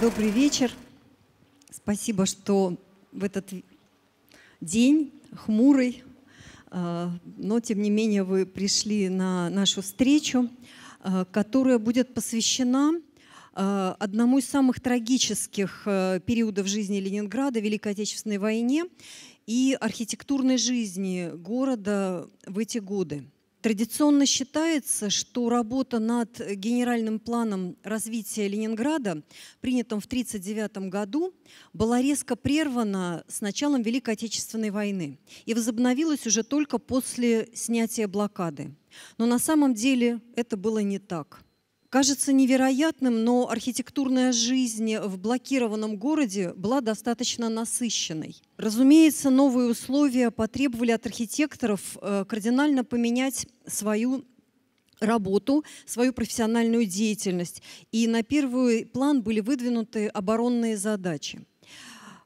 Добрый вечер. Спасибо, что в этот день хмурый, а, но тем не менее вы пришли на нашу встречу, а, которая будет посвящена а, одному из самых трагических периодов жизни Ленинграда, Великой Отечественной войне и архитектурной жизни города в эти годы. Традиционно считается, что работа над генеральным планом развития Ленинграда, принятым в 1939 году, была резко прервана с началом Великой Отечественной войны и возобновилась уже только после снятия блокады. Но на самом деле это было не так – Кажется невероятным, но архитектурная жизнь в блокированном городе была достаточно насыщенной. Разумеется, новые условия потребовали от архитекторов э, кардинально поменять свою работу, свою профессиональную деятельность. И на первый план были выдвинуты оборонные задачи.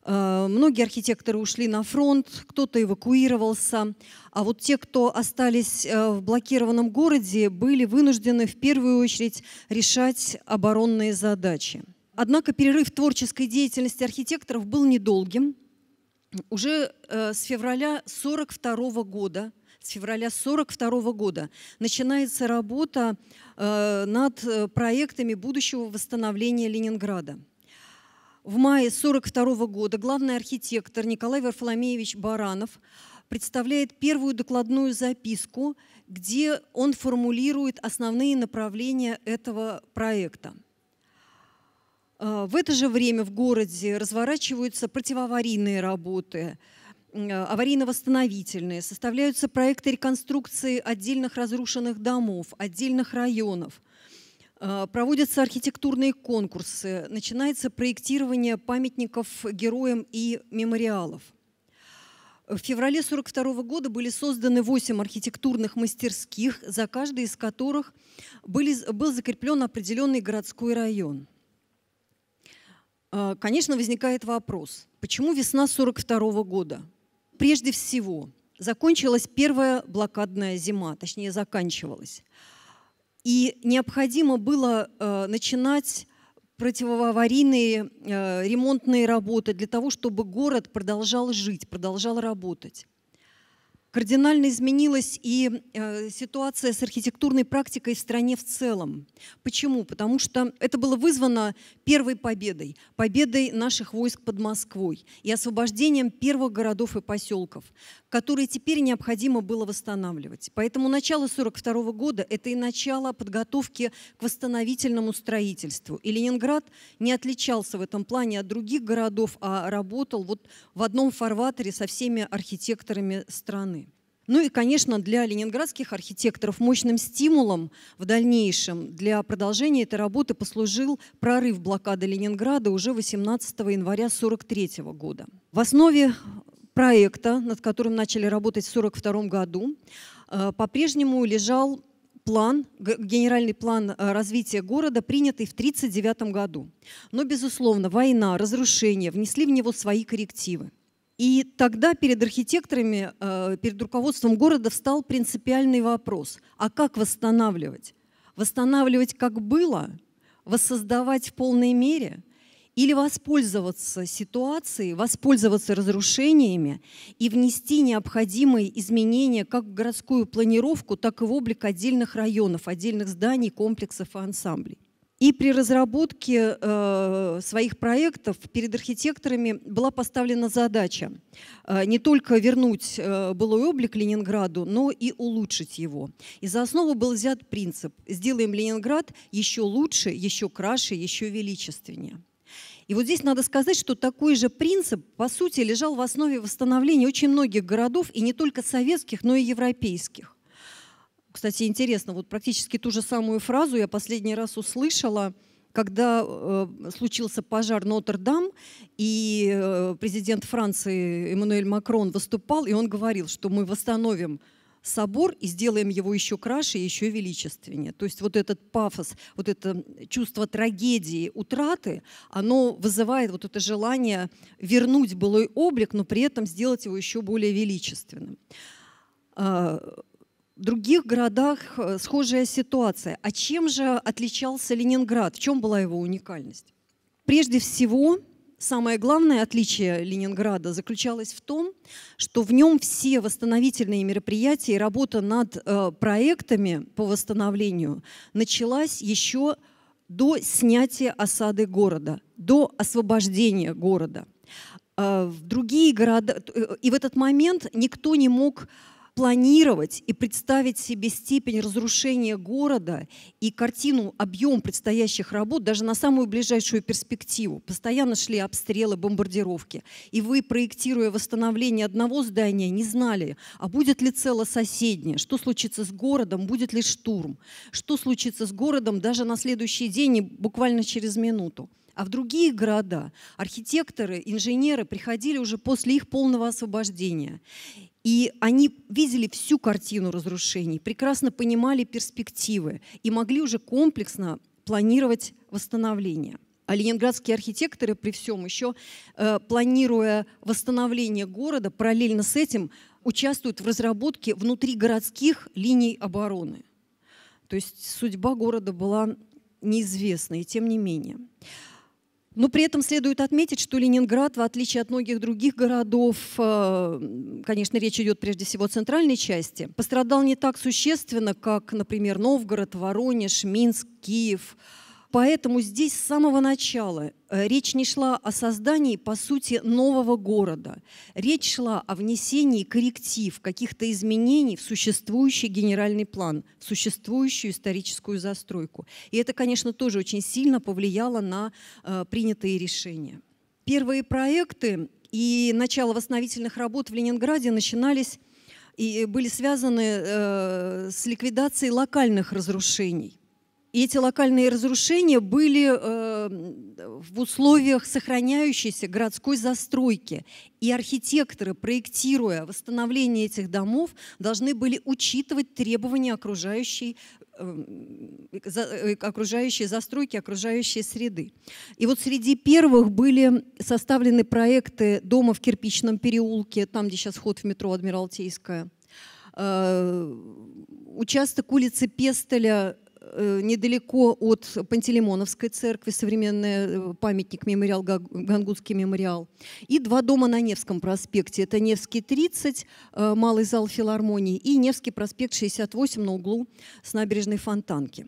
Э, многие архитекторы ушли на фронт, кто-то эвакуировался, а вот те, кто остались э, в блокированном городе, были вынуждены в первую очередь решать оборонные задачи. Однако перерыв творческой деятельности архитекторов был недолгим. Уже э, с февраля 1942 года с февраля 42 года начинается работа над проектами будущего восстановления Ленинграда. В мае 1942 года главный архитектор Николай Варфоломеевич Баранов представляет первую докладную записку, где он формулирует основные направления этого проекта. Э, в это же время в городе разворачиваются противоаварийные работы, э, аварийно-восстановительные, составляются проекты реконструкции отдельных разрушенных домов, отдельных районов – Э, проводятся архитектурные конкурсы, начинается проектирование памятников героям и мемориалов. В феврале 1942 года были созданы 8 архитектурных мастерских, за каждой из которых были, был закреплен определенный городской район. Э, конечно, возникает вопрос, почему весна 1942 года? Прежде всего, закончилась первая блокадная зима, точнее заканчивалась. И необходимо было э, начинать противоаварийные э, ремонтные работы для того, чтобы город продолжал жить, продолжал работать. Кардинально изменилась и э, ситуация с архитектурной практикой в стране в целом. Почему? Потому что это было вызвано первой победой, победой наших войск под Москвой и освобождением первых городов и поселков, которые теперь необходимо было восстанавливать. Поэтому начало 1942 года – это и начало подготовки к восстановительному строительству. И Ленинград не отличался в этом плане от других городов, а работал вот в одном фарватере со всеми архитекторами страны. Ну и, конечно, для ленинградских архитекторов мощным стимулом в дальнейшем для продолжения этой работы послужил прорыв блокады Ленинграда уже 18 января 1943 года. В основе проекта, над которым начали работать в 1942 году, э, по-прежнему лежал план, генеральный план э, развития города, принятый в 1939 году. Но, безусловно, война, разрушения внесли в него свои коррективы. И тогда перед архитекторами, э, перед руководством города встал принципиальный вопрос. А как восстанавливать? Восстанавливать как было? Воссоздавать в полной мере? Или воспользоваться ситуацией, воспользоваться разрушениями и внести необходимые изменения как в городскую планировку, так и в облик отдельных районов, отдельных зданий, комплексов и ансамблей. И при разработке э, своих проектов перед архитекторами была поставлена задача э, не только вернуть э, былой облик Ленинграду, но и улучшить его. И за основу был взят принцип «сделаем Ленинград еще лучше, еще краше, еще величественнее». И вот здесь надо сказать, что такой же принцип, по сути, лежал в основе восстановления очень многих городов, и не только советских, но и европейских. Кстати, интересно, вот практически ту же самую фразу я последний раз услышала, когда э, случился пожар Нотр-Дам, и э, президент Франции Эммануэль Макрон выступал, и он говорил, что мы восстановим собор и сделаем его еще краше и еще величественнее. То есть вот этот пафос, вот это чувство трагедии, утраты, оно вызывает вот это желание вернуть былой облик, но при этом сделать его еще более величественным. А, других городах э, схожая ситуация. А чем же отличался Ленинград? В чем была его уникальность? Прежде всего, самое главное отличие Ленинграда заключалось в том, что в нем все восстановительные мероприятия и работа над э, проектами по восстановлению началась еще до снятия осады города, до освобождения города. Э, в другие города и в этот момент никто не мог планировать и представить себе степень разрушения города и картину, объем предстоящих работ даже на самую ближайшую перспективу. Постоянно шли обстрелы, бомбардировки. И вы, проектируя восстановление одного здания, не знали, а будет ли цело соседнее, что случится с городом, будет ли штурм, что случится с городом даже на следующий день и буквально через минуту. А в другие города архитекторы, инженеры приходили уже после их полного освобождения. И они видели всю картину разрушений, прекрасно понимали перспективы и могли уже комплексно планировать восстановление. А ленинградские архитекторы при всем еще, э, планируя восстановление города, параллельно с этим участвуют в разработке внутригородских линий обороны. То есть судьба города была неизвестна, и тем не менее. Но при этом следует отметить, что Ленинград, в отличие от многих других городов, э, конечно, речь идет прежде всего о центральной части, пострадал не так существенно, как, например, Новгород, Воронеж, Минск, Киев – Поэтому здесь с самого начала э, речь не шла о создании, по сути, нового города. Речь шла о внесении корректив, каких-то изменений в существующий генеральный план, в существующую историческую застройку. И это, конечно, тоже очень сильно повлияло на э, принятые решения. Первые проекты и начало восстановительных работ в Ленинграде начинались и были связаны э, с ликвидацией локальных разрушений эти локальные разрушения были э, в условиях сохраняющейся городской застройки. И архитекторы, проектируя восстановление этих домов, должны были учитывать требования окружающей эм, э, окружающей застройки, окружающей среды. И вот среди первых были составлены проекты дома в кирпичном переулке, там, где сейчас ход в метро Адмиралтейская, э, участок улицы Пестеля Э, недалеко от Пантелеймоновской церкви, современный э, памятник, мемориал, Гангутский мемориал. И два дома на Невском проспекте. Это Невский 30, э, малый зал филармонии, и Невский проспект 68 на углу с набережной Фонтанки.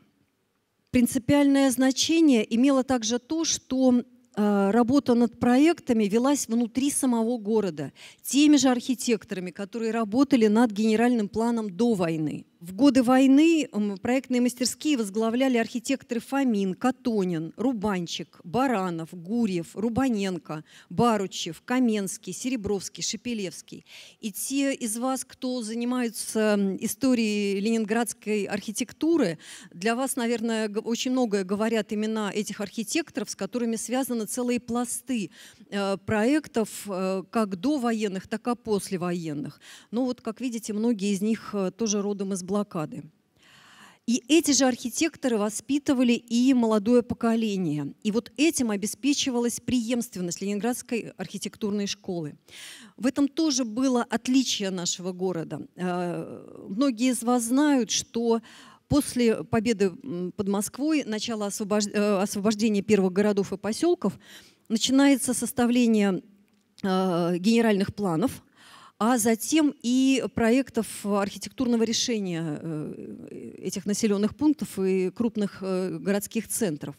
Принципиальное значение имело также то, что работа над проектами велась внутри самого города, теми же архитекторами, которые работали над генеральным планом до войны. В годы войны проектные мастерские возглавляли архитекторы Фомин, Катонин, Рубанчик, Баранов, Гурьев, Рубаненко, Баручев, Каменский, Серебровский, Шепелевский. И те из вас, кто занимаются историей ленинградской архитектуры, для вас, наверное, очень многое говорят имена этих архитекторов, с которыми связаны целые пласты э, проектов э, как до военных, так и после военных. Но ну вот, как видите, многие из них э, тоже родом из Блага блокады. И эти же архитекторы воспитывали и молодое поколение. И вот этим обеспечивалась преемственность Ленинградской архитектурной школы. В этом тоже было отличие нашего города. Э, многие из вас знают, что после победы под Москвой, начала э, освобождения первых городов и поселков, начинается составление э, генеральных планов а затем и проектов архитектурного решения э, этих населенных пунктов и крупных э, городских центров.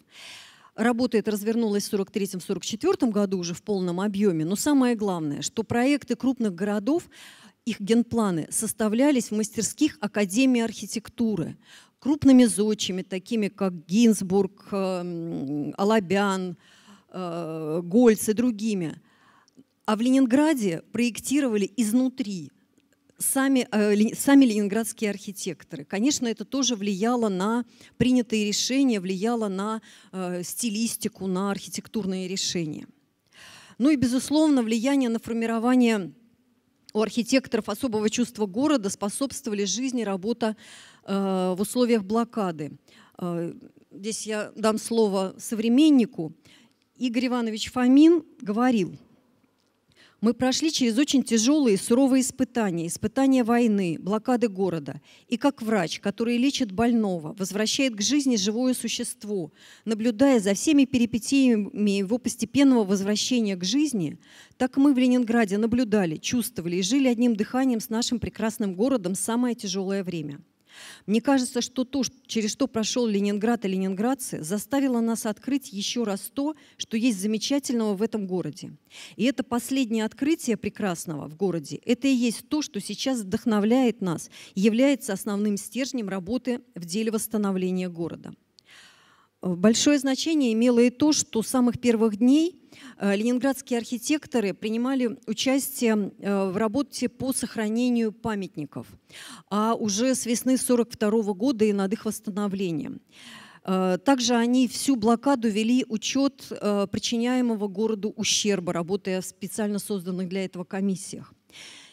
Работа эта развернулась в 1943-1944 году уже в полном объеме, но самое главное, что проекты крупных городов, их генпланы составлялись в мастерских Академии архитектуры, крупными зодчими, такими как Гинзбург, эм, Алабян, э, Гольц и другими – а в Ленинграде проектировали изнутри сами, э, сами ленинградские архитекторы. Конечно, это тоже влияло на принятые решения, влияло на э, стилистику, на архитектурные решения. Ну и, безусловно, влияние на формирование у архитекторов особого чувства города способствовали жизни работа э, в условиях блокады. здесь я дам слово современнику. Игорь Иванович Фомин говорил – мы прошли через очень тяжелые и суровые испытания, испытания войны, блокады города. И как врач, который лечит больного, возвращает к жизни живое существо, наблюдая за всеми перипетиями его постепенного возвращения к жизни, так мы в Ленинграде наблюдали, чувствовали и жили одним дыханием с нашим прекрасным городом самое тяжелое время – мне кажется, что то, через что прошел Ленинград и ленинградцы, заставило нас открыть еще раз то, что есть замечательного в этом городе. И это последнее открытие прекрасного в городе, это и есть то, что сейчас вдохновляет нас является основным стержнем работы в деле восстановления города. Большое значение имело и то, что с самых первых дней э, ленинградские архитекторы принимали участие э, в работе по сохранению памятников, а уже с весны 1942 года и над их восстановлением. Э, также они всю блокаду вели учет причиняемого городу ущерба, работая в специально созданных для этого комиссиях.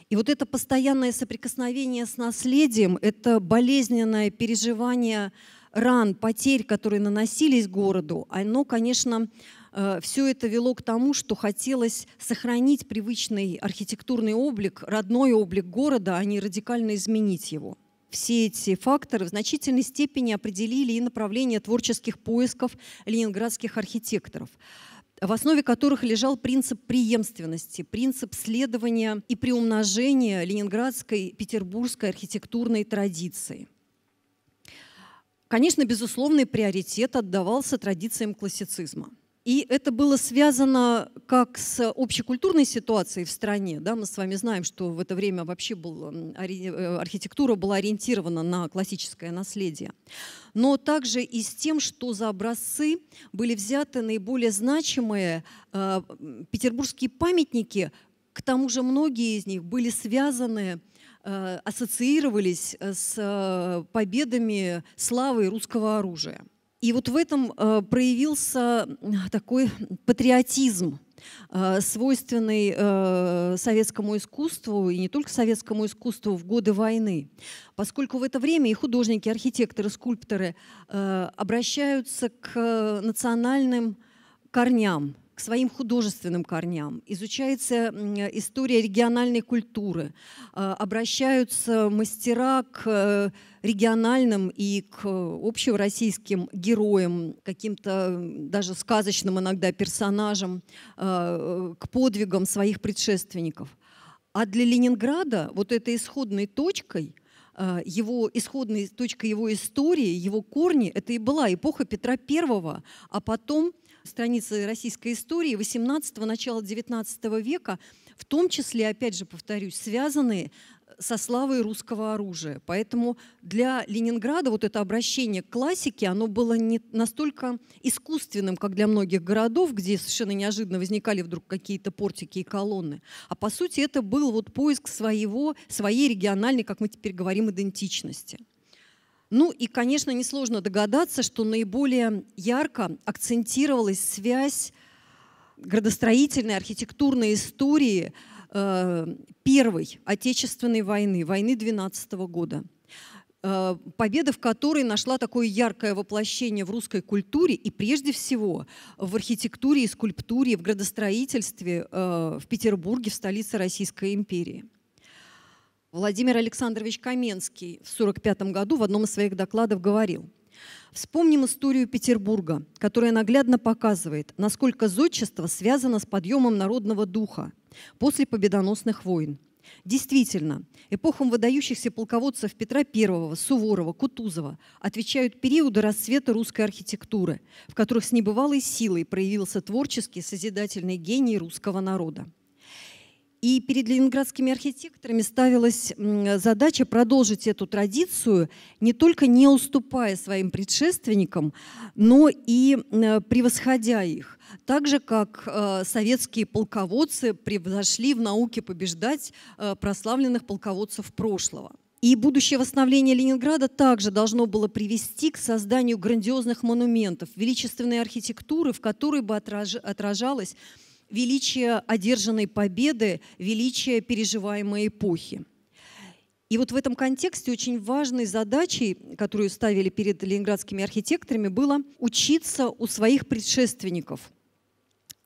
И вот это постоянное соприкосновение с наследием, это болезненное переживание – ран, потерь, которые наносились городу, оно, конечно, э, все это вело к тому, что хотелось сохранить привычный архитектурный облик, родной облик города, а не радикально изменить его. Все эти факторы в значительной степени определили и направление творческих поисков ленинградских архитекторов в основе которых лежал принцип преемственности, принцип следования и приумножения ленинградской, петербургской архитектурной традиции. Конечно, безусловный приоритет отдавался традициям классицизма. И это было связано как с общекультурной ситуацией в стране. Да, мы с вами знаем, что в это время вообще был, э, архитектура была ориентирована на классическое наследие. Но также и с тем, что за образцы были взяты наиболее значимые э, петербургские памятники. К тому же многие из них были связаны с Э, ассоциировались э, с э, победами славы русского оружия. И вот в этом проявился такой патриотизм, свойственный советскому искусству, и не только советскому искусству в годы войны, поскольку в это время и художники, и архитекторы, и скульпторы обращаются к национальным корням к своим художественным корням, изучается история региональной культуры, э, обращаются мастера к э, региональным и к общероссийским героям, каким-то даже сказочным иногда персонажам, э, к подвигам своих предшественников. А для Ленинграда вот этой исходной точкой – его исходной точкой его истории, его корни, это и была эпоха Петра Первого а потом страницы российской истории 18-го, начала 19 века, в том числе, опять же повторюсь, связаны со славой русского оружия. Поэтому для Ленинграда вот это обращение к классике, оно было не настолько искусственным, как для многих городов, где совершенно неожиданно возникали вдруг какие-то портики и колонны. А по сути это был вот поиск своего, своей региональной, как мы теперь говорим, идентичности. Ну и, конечно, несложно догадаться, что наиболее ярко акцентировалась связь градостроительной, архитектурной истории э, первой Отечественной войны, войны 12 года э, победа в которой нашла такое яркое воплощение в русской культуре и прежде всего в архитектуре и скульптуре, в градостроительстве э, в Петербурге, в столице Российской империи. Владимир Александрович Каменский в 1945 году в одном из своих докладов говорил, Вспомним историю Петербурга, которая наглядно показывает, насколько зодчество связано с подъемом народного духа после победоносных войн. Действительно, эпохам выдающихся полководцев Петра I, Суворова, Кутузова отвечают периоды расцвета русской архитектуры, в которых с небывалой силой проявился творческий созидательный гений русского народа. И перед ленинградскими архитекторами ставилась задача продолжить эту традицию, не только не уступая своим предшественникам, но и превосходя их. Так же, как э, советские полководцы превзошли в науке побеждать э, прославленных полководцев прошлого. И будущее восстановление Ленинграда также должно было привести к созданию грандиозных монументов, величественной архитектуры, в которой бы отражалось величие одержанной победы, величие переживаемой эпохи. И вот в этом контексте очень важной задачей, которую ставили перед ленинградскими архитекторами, было учиться у своих предшественников,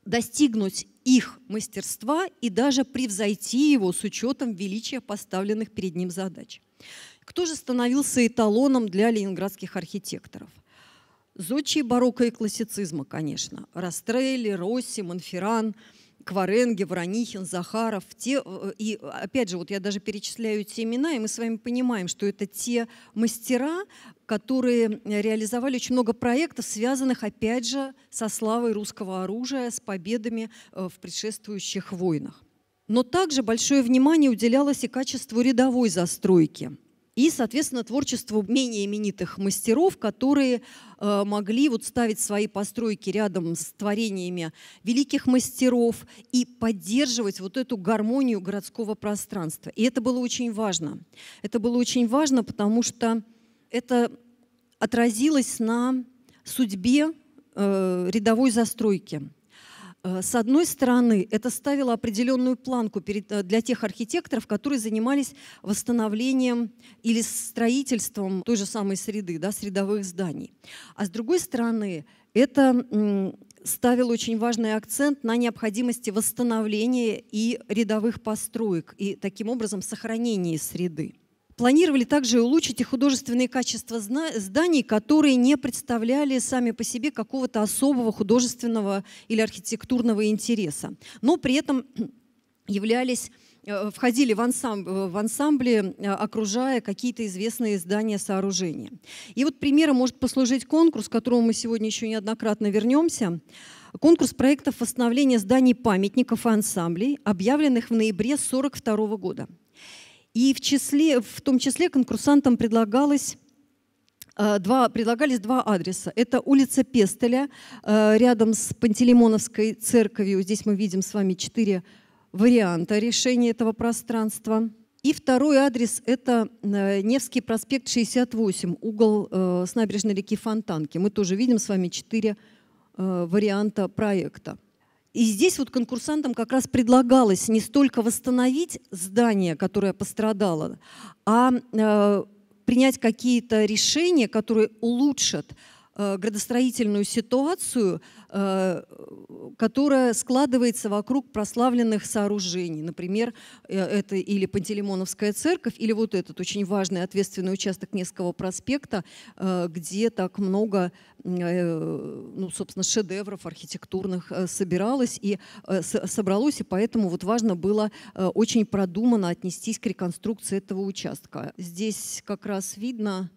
достигнуть их мастерства и даже превзойти его с учетом величия поставленных перед ним задач. Кто же становился эталоном для ленинградских архитекторов – Зодчие барокко и классицизма, конечно. Растрелли, Росси, Монферран, Кваренги, Вранихин, Захаров. Те, э, и опять же, вот я даже перечисляю эти имена, и мы с вами понимаем, что это те мастера, которые реализовали очень много проектов, связанных, опять же, со славой русского оружия, с победами э, в предшествующих войнах. Но также большое внимание уделялось и качеству рядовой застройки – и, соответственно, творчество менее именитых мастеров, которые э, могли вот ставить свои постройки рядом с творениями великих мастеров и поддерживать вот эту гармонию городского пространства. И это было очень важно. Это было очень важно, потому что это отразилось на судьбе э, рядовой застройки. Э, с одной стороны, это ставило определенную планку э, для тех архитекторов, которые занимались восстановлением или строительством той же самой среды, да, средовых зданий. А с другой стороны, это ставил очень важный акцент на необходимости восстановления и рядовых построек, и таким образом сохранения среды. Планировали также улучшить и художественные качества зданий, которые не представляли сами по себе какого-то особого художественного или архитектурного интереса, но при этом являлись э, входили в, ансамбль, в ансамбли, э, окружая какие-то известные здания, сооружения. И вот примером может послужить конкурс, к которому мы сегодня еще неоднократно вернемся. Конкурс проектов восстановления зданий памятников и ансамблей, объявленных в ноябре 1942 года. И в, числе, в том числе конкурсантам предлагалось э, два, предлагались два адреса. Это улица Пестеля, э, рядом с Пантелеймоновской церковью. Здесь мы видим с вами четыре варианта решения этого пространства. И второй адрес – это э, Невский проспект 68, угол с набережной реки Фонтанки. Мы тоже видим с вами четыре варианта проекта. И здесь вот конкурсантам как раз предлагалось не столько восстановить здание, которое пострадало, а э, принять какие-то решения, которые улучшат Э, градостроительную ситуацию, э, которая складывается вокруг прославленных сооружений. Например, э, это или Пантелеймоновская церковь, или вот этот очень важный ответственный участок Невского проспекта, где так много, ну, собственно, шедевров архитектурных собиралось и собралось, и поэтому вот важно было очень продуманно отнестись к реконструкции этого участка. Здесь как раз видно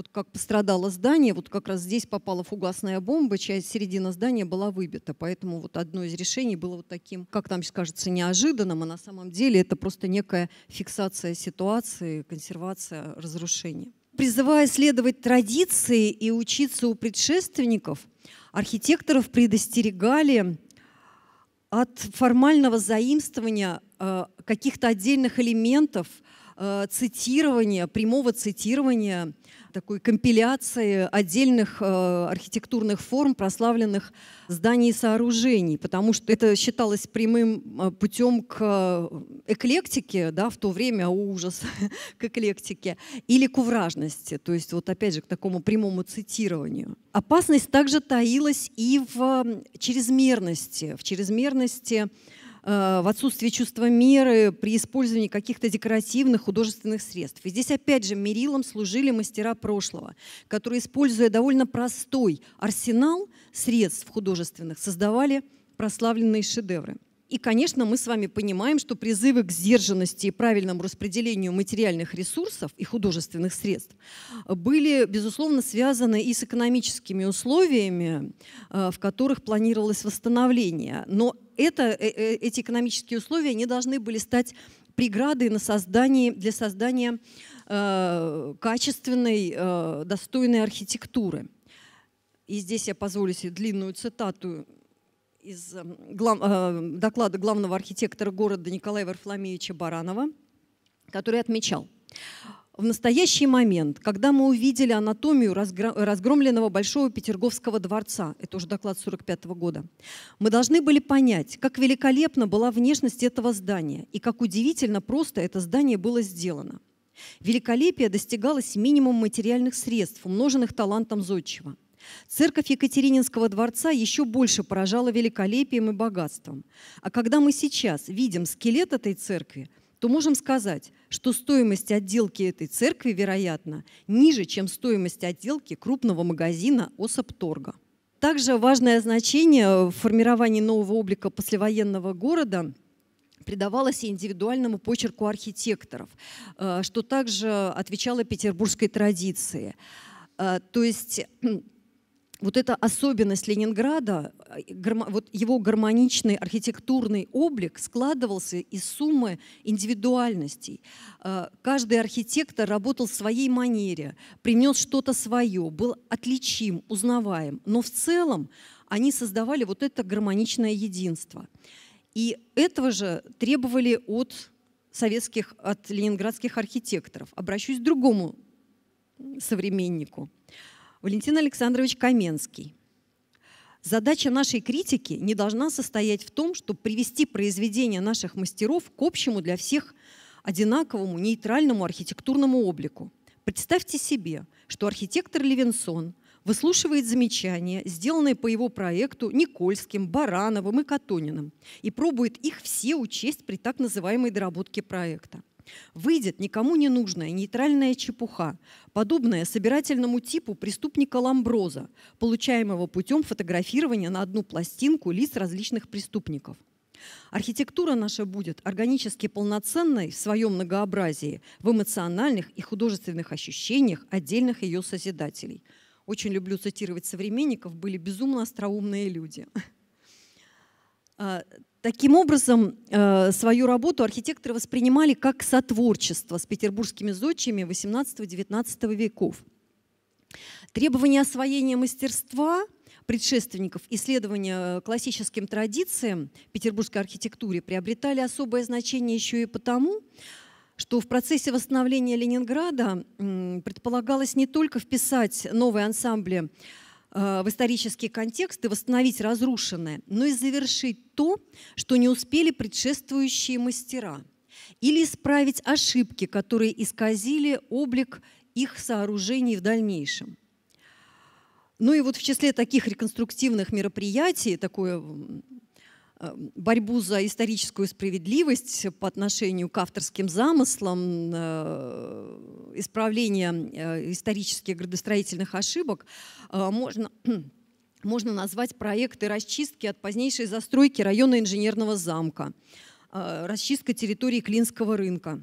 вот как пострадало здание, вот как раз здесь попала фугасная бомба, часть середина здания была выбита, поэтому вот одно из решений было вот таким, как нам кажется, неожиданным, а на самом деле это просто некая фиксация ситуации, консервация разрушения. Призывая следовать традиции и учиться у предшественников, архитекторов предостерегали от формального заимствования э, каких-то отдельных элементов – Э, цитирования, прямого цитирования, такой компиляции отдельных э, архитектурных форм прославленных зданий и сооружений, потому что это считалось прямым э, путем к эклектике, да, в то время ужас к эклектике, или к увражности, то есть вот опять же к такому прямому цитированию. Опасность также таилась и в чрезмерности, в чрезмерности Э, в отсутствии чувства меры при использовании каких-то декоративных художественных средств. И здесь опять же мерилом служили мастера прошлого, которые, используя довольно простой арсенал средств художественных, создавали прославленные шедевры. И, конечно, мы с вами понимаем, что призывы к сдержанности и правильному распределению материальных ресурсов и художественных средств были, безусловно, связаны и с экономическими условиями, э, в которых планировалось восстановление. Но это, э, э, эти экономические условия не должны были стать преградой на создание, для создания э, качественной, э, достойной архитектуры. И здесь я позволю себе длинную цитату из э, глав, э, доклада главного архитектора города Николая Варфоломеевича Баранова, который отмечал – в настоящий момент, когда мы увидели анатомию разгромленного Большого Петерговского дворца, это уже доклад 1945 года, мы должны были понять, как великолепна была внешность этого здания и как удивительно просто это здание было сделано. Великолепие достигалось минимум материальных средств, умноженных талантом зодчего. Церковь Екатерининского дворца еще больше поражала великолепием и богатством. А когда мы сейчас видим скелет этой церкви, то можем сказать, что стоимость отделки этой церкви, вероятно, ниже, чем стоимость отделки крупного магазина Осапторга. Также важное значение в формировании нового облика послевоенного города придавалось и индивидуальному почерку архитекторов, э, что также отвечало петербургской традиции. Э, то есть вот эта особенность Ленинграда, э, вот его гармоничный архитектурный облик складывался из суммы индивидуальностей. Э, каждый архитектор работал в своей манере, принес что-то свое, был отличим, узнаваем. Но в целом они создавали вот это гармоничное единство. И этого же требовали от советских, от ленинградских архитекторов. Обращусь к другому современнику – Валентин Александрович Каменский. Задача нашей критики не должна состоять в том, чтобы привести произведения наших мастеров к общему для всех одинаковому нейтральному архитектурному облику. Представьте себе, что архитектор Левинсон выслушивает замечания, сделанные по его проекту Никольским, Барановым и Катониным, и пробует их все учесть при так называемой доработке проекта. Выйдет никому не нужная нейтральная чепуха, подобная собирательному типу преступника Ламброза, получаемого путем фотографирования на одну пластинку лиц различных преступников. Архитектура наша будет органически полноценной в своем многообразии, в эмоциональных и художественных ощущениях отдельных ее созидателей. Очень люблю цитировать современников, были безумно остроумные люди. А, Таким образом, э, свою работу архитекторы воспринимали как сотворчество с петербургскими зодчими XVIII-XIX веков. Требования освоения мастерства предшественников исследования классическим традициям петербургской архитектуры приобретали особое значение еще и потому, что в процессе восстановления Ленинграда предполагалось не только вписать новые ансамбли Э, в исторический контекст и восстановить разрушенное, но и завершить то, что не успели предшествующие мастера, или исправить ошибки, которые исказили облик их сооружений в дальнейшем. Ну и вот в числе таких реконструктивных мероприятий, такое Эм, борьбу за историческую справедливость по отношению к авторским замыслам, э, исправление э, исторических градостроительных ошибок э, можно можно назвать проекты расчистки от позднейшей застройки района инженерного замка, расчистка территории Клинского рынка,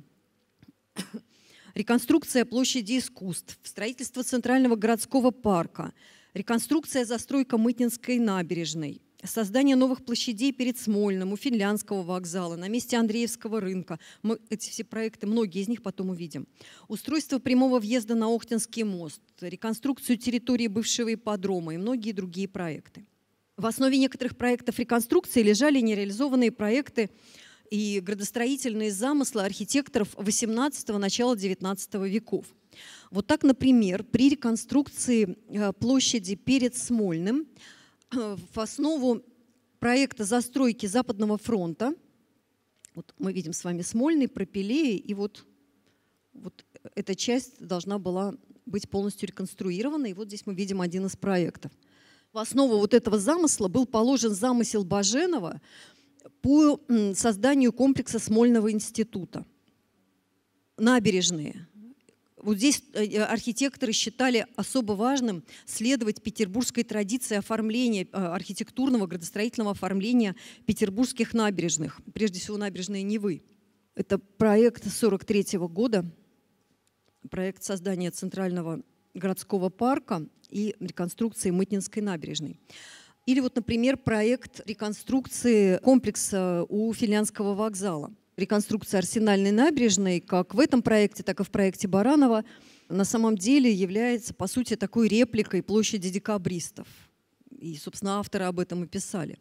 реконструкция площади искусств, строительство Центрального городского парка, реконструкция застройка Мытнинской набережной, создание новых площадей перед Смольным, у финляндского вокзала, на месте Андреевского рынка. Мы эти все проекты, многие из них потом увидим. Устройство прямого въезда на Охтинский мост, реконструкцию территории бывшего ипподрома и многие другие проекты. В основе некоторых проектов реконструкции лежали нереализованные проекты и градостроительные замыслы архитекторов XVIII – начала XIX веков. Вот так, например, при реконструкции э, площади перед Смольным – в основу проекта застройки Западного фронта. Вот мы видим с вами Смольный, Пропилеи, и вот, вот эта часть должна была быть полностью реконструирована. И вот здесь мы видим один из проектов. В основу вот этого замысла был положен замысел Баженова по созданию комплекса Смольного института. Набережные, вот здесь э, э, архитекторы считали особо важным следовать петербургской традиции оформления, э, архитектурного, градостроительного оформления петербургских набережных, прежде всего набережной Невы. Это проект 1943 года, проект создания Центрального городского парка и реконструкции Мытнинской набережной. Или вот, например, проект реконструкции комплекса у финляндского вокзала – Реконструкция Арсенальной набережной, как в этом проекте, так и в проекте Баранова, на самом деле является, по сути, такой репликой площади декабристов. И, собственно, авторы об этом и писали.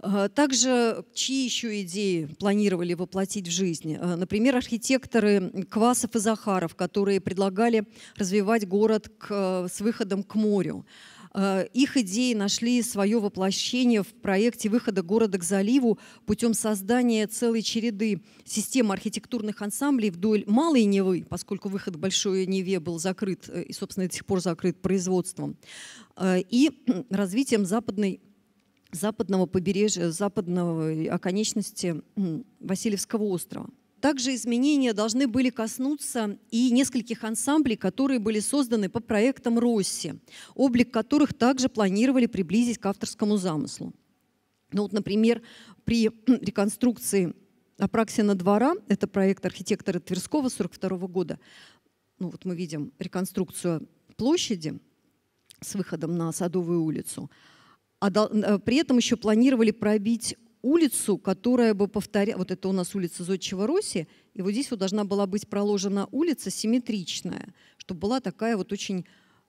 А, также чьи еще идеи планировали воплотить в жизнь? А, например, архитекторы Квасов и Захаров, которые предлагали развивать город к, с выходом к морю. Э, их идеи нашли свое воплощение в проекте выхода города к заливу путем создания целой череды систем архитектурных ансамблей вдоль Малой Невы, поскольку выход к Большой Неве был закрыт э, и, собственно, до сих пор закрыт производством, э, и развитием западной западного побережья, западного оконечности Васильевского острова. Также изменения должны были коснуться и нескольких ансамблей, которые были созданы по проектам Росси, облик которых также планировали приблизить к авторскому замыслу. Ну вот, например, при реконструкции Апраксина двора, это проект архитектора Тверского 1942 года, ну вот мы видим реконструкцию площади с выходом на Садовую улицу, а э, при этом еще планировали пробить улицу, которая бы повторяла... Вот это у нас улица Зодчего Руси, и вот здесь вот должна была быть проложена улица симметричная, чтобы была такая вот очень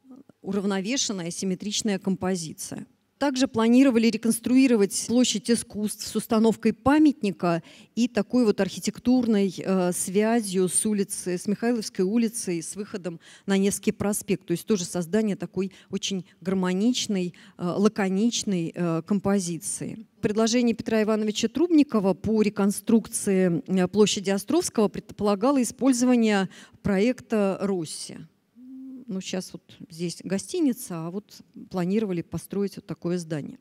э, уравновешенная симметричная композиция. Также планировали реконструировать площадь искусств с установкой памятника и такой вот архитектурной э, связью с улицы, с Михайловской улицей, с выходом на Невский проспект. То есть тоже создание такой очень гармоничной, э, лаконичной э, композиции предложении Петра Ивановича Трубникова по реконструкции э, площади Островского предполагало использование проекта «Росси». Ну, сейчас вот здесь гостиница, а вот планировали построить вот такое здание.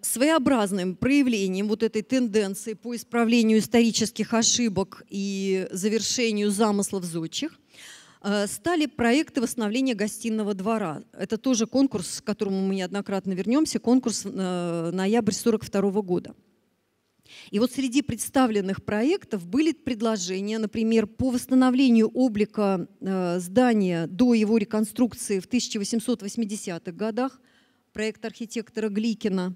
Своеобразным проявлением вот этой тенденции по исправлению исторических ошибок и завершению замыслов зодчих Э, стали проекты восстановления гостиного двора. Это тоже конкурс, к которому мы неоднократно вернемся, конкурс э, ноябрь 1942 года. И вот среди представленных проектов были предложения, например, по восстановлению облика э, здания до его реконструкции в 1880-х годах, проект архитектора Гликина,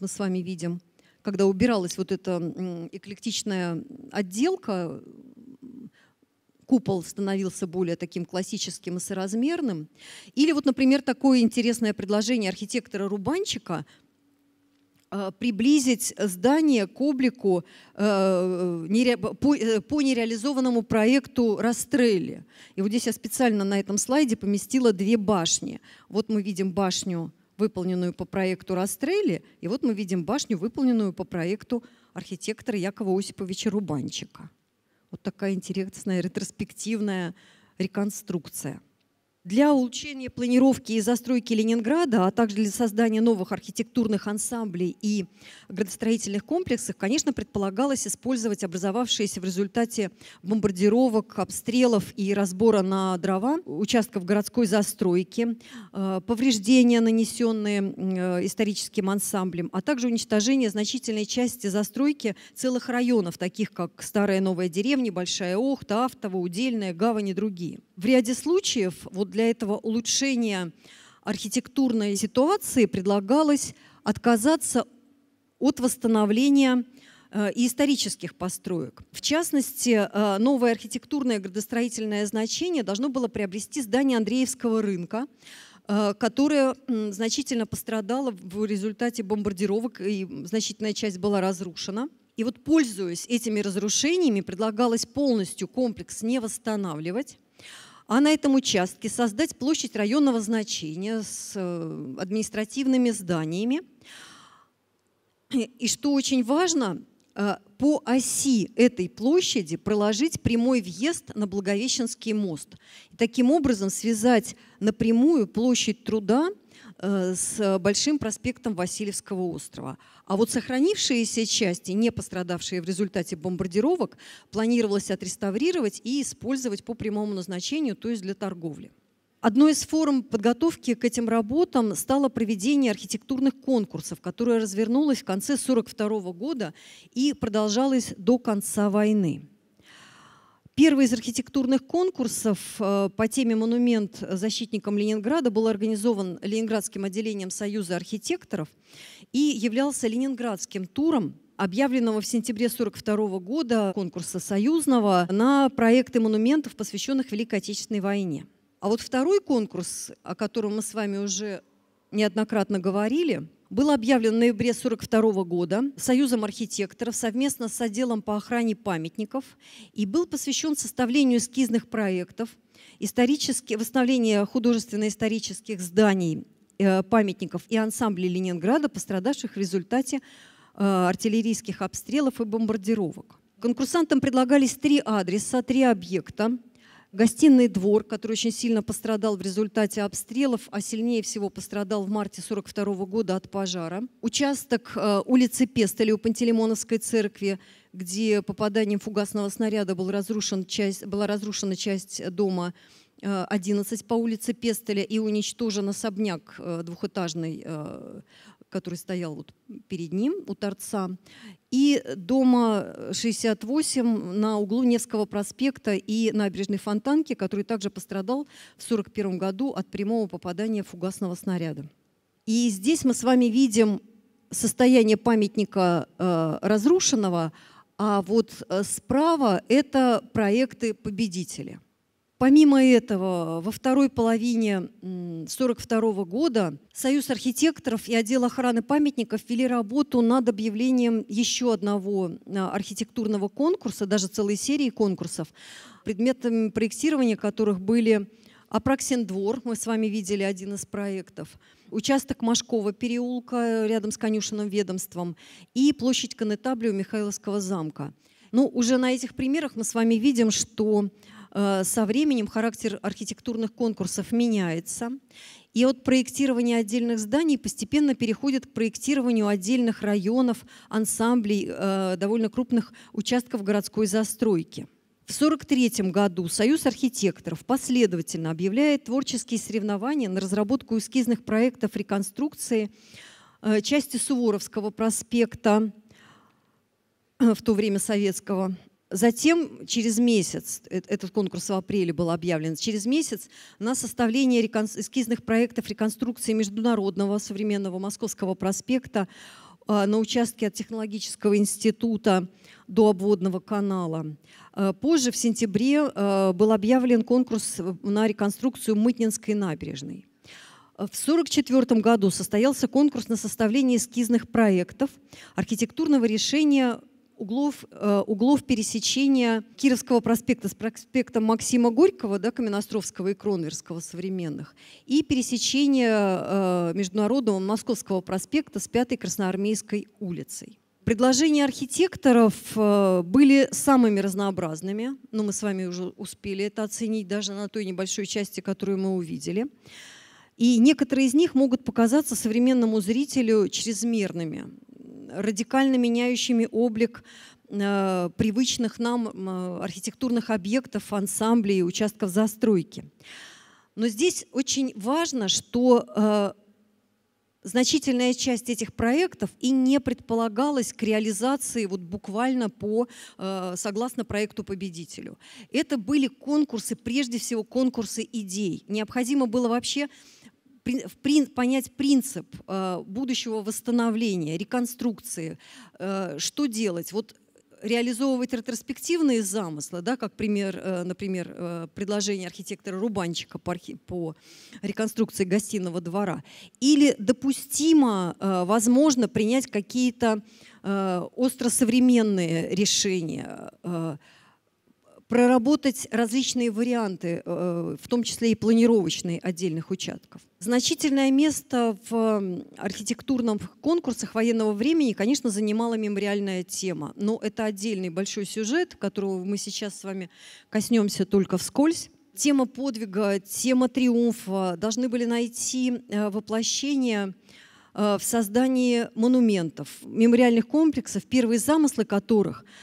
мы с вами видим, когда убиралась вот эта эклектичная отделка купол становился более таким классическим и соразмерным. Или вот, например, такое интересное предложение архитектора Рубанчика э, приблизить здание к облику э, э, по нереализованному проекту Растрелли. И вот здесь я специально на этом слайде поместила две башни. Вот мы видим башню, выполненную по проекту Растрелли, и вот мы видим башню, выполненную по проекту архитектора Якова Осиповича Рубанчика. Вот такая интересная ретроспективная реконструкция – для улучшения планировки и застройки Ленинграда, а также для создания новых архитектурных ансамблей и градостроительных комплексов, конечно, предполагалось использовать образовавшиеся в результате бомбардировок, обстрелов и разбора на дрова участков городской застройки, э, повреждения, нанесенные э, историческим ансамблем, а также уничтожение значительной части застройки целых районов, таких как Старая Новая деревня, Большая Охта, Автово, Удельная, Гавань и другие. В ряде случаев вот для этого улучшения архитектурной ситуации предлагалось отказаться от восстановления э, и исторических построек. В частности, э, новое архитектурное градостроительное значение должно было приобрести здание Андреевского рынка, э, которое значительно пострадало в результате бомбардировок, и значительная часть была разрушена. И вот, пользуясь этими разрушениями, предлагалось полностью комплекс не восстанавливать, а на этом участке создать площадь районного значения с э, административными зданиями. И что очень важно, э, по оси этой площади проложить прямой въезд на Благовещенский мост. И таким образом связать напрямую площадь труда Э, с большим проспектом Васильевского острова. А вот сохранившиеся части, не пострадавшие в результате бомбардировок, планировалось отреставрировать и использовать по прямому назначению, то есть для торговли. Одной из форм подготовки к этим работам стало проведение архитектурных конкурсов, которое развернулось в конце 1942 года и продолжалось до конца войны. Первый из архитектурных конкурсов э, по теме «Монумент защитникам Ленинграда» был организован Ленинградским отделением Союза архитекторов и являлся ленинградским туром объявленного в сентябре 1942 года конкурса союзного на проекты монументов, посвященных Великой Отечественной войне. А вот второй конкурс, о котором мы с вами уже неоднократно говорили, было объявлено в ноябре 1942 года Союзом архитекторов совместно с отделом по охране памятников и был посвящен составлению эскизных проектов, исторически, восстановления художественно-исторических зданий, э, памятников и ансамблей Ленинграда, пострадавших в результате э, артиллерийских обстрелов и бомбардировок. Конкурсантам предлагались три адреса, три объекта гостиный двор, который очень сильно пострадал в результате обстрелов, а сильнее всего пострадал в марте 1942 года от пожара. Участок э, улицы Пестеля у Пантелеймоновской церкви, где попаданием фугасного снаряда был разрушен часть, была разрушена часть дома 11 э, по улице Пестеля и уничтожен особняк э, двухэтажный который стоял вот перед ним у торца и дома 68 на углу Невского проспекта и набережной Фонтанки, который также пострадал в 1941 году от прямого попадания фугасного снаряда. И здесь мы с вами видим состояние памятника э, разрушенного, а вот э, справа это проекты победителя – Помимо этого, во второй половине 1942 года Союз архитекторов и отдел охраны памятников вели работу над объявлением еще одного а, архитектурного конкурса, даже целой серии конкурсов, предметами проектирования которых были Апраксин двор, мы с вами видели один из проектов, участок Машкова переулка рядом с конюшенным ведомством и площадь Конетабли Михайловского замка. Но ну, уже на этих примерах мы с вами видим, что Э, со временем характер архитектурных конкурсов меняется. И от проектирования отдельных зданий постепенно переходит к проектированию отдельных районов, ансамблей, э, довольно крупных участков городской застройки. В 1943 году Союз архитекторов последовательно объявляет творческие соревнования на разработку эскизных проектов реконструкции э, части Суворовского проспекта в то время советского Затем через месяц, э, этот конкурс в апреле был объявлен, через месяц на составление эскизных проектов реконструкции международного современного Московского проспекта а, на участке от Технологического института до обводного канала. А, позже, в сентябре, а, был объявлен конкурс на реконструкцию Мытнинской набережной. В 1944 году состоялся конкурс на составление эскизных проектов архитектурного решения углов, э, углов пересечения Кировского проспекта с проспектом Максима Горького, да, Каменостровского и Кронверского современных, и пересечения э, Международного Московского проспекта с Пятой Красноармейской улицей. Предложения архитекторов э, были самыми разнообразными, но мы с вами уже успели это оценить даже на той небольшой части, которую мы увидели. И некоторые из них могут показаться современному зрителю чрезмерными, радикально меняющими облик э, привычных нам архитектурных объектов, ансамблей участков застройки. Но здесь очень важно, что э, значительная часть этих проектов и не предполагалась к реализации вот буквально по, э, согласно проекту победителю. Это были конкурсы, прежде всего конкурсы идей. Необходимо было вообще понять принцип э, будущего восстановления, реконструкции, э, что делать. Вот реализовывать ретроспективные замыслы, да, как пример, э, например, предложение архитектора Рубанчика по, архи... по реконструкции гостиного двора, или допустимо, возможно, принять какие-то остросовременные решения, проработать различные варианты, э, в том числе и планировочные отдельных участков. Значительное место в архитектурных конкурсах военного времени, конечно, занимала мемориальная тема, но это отдельный большой сюжет, которого мы сейчас с вами коснемся только вскользь. Тема подвига, тема триумфа должны были найти э, воплощение э, в создании монументов, мемориальных комплексов, первые замыслы которых –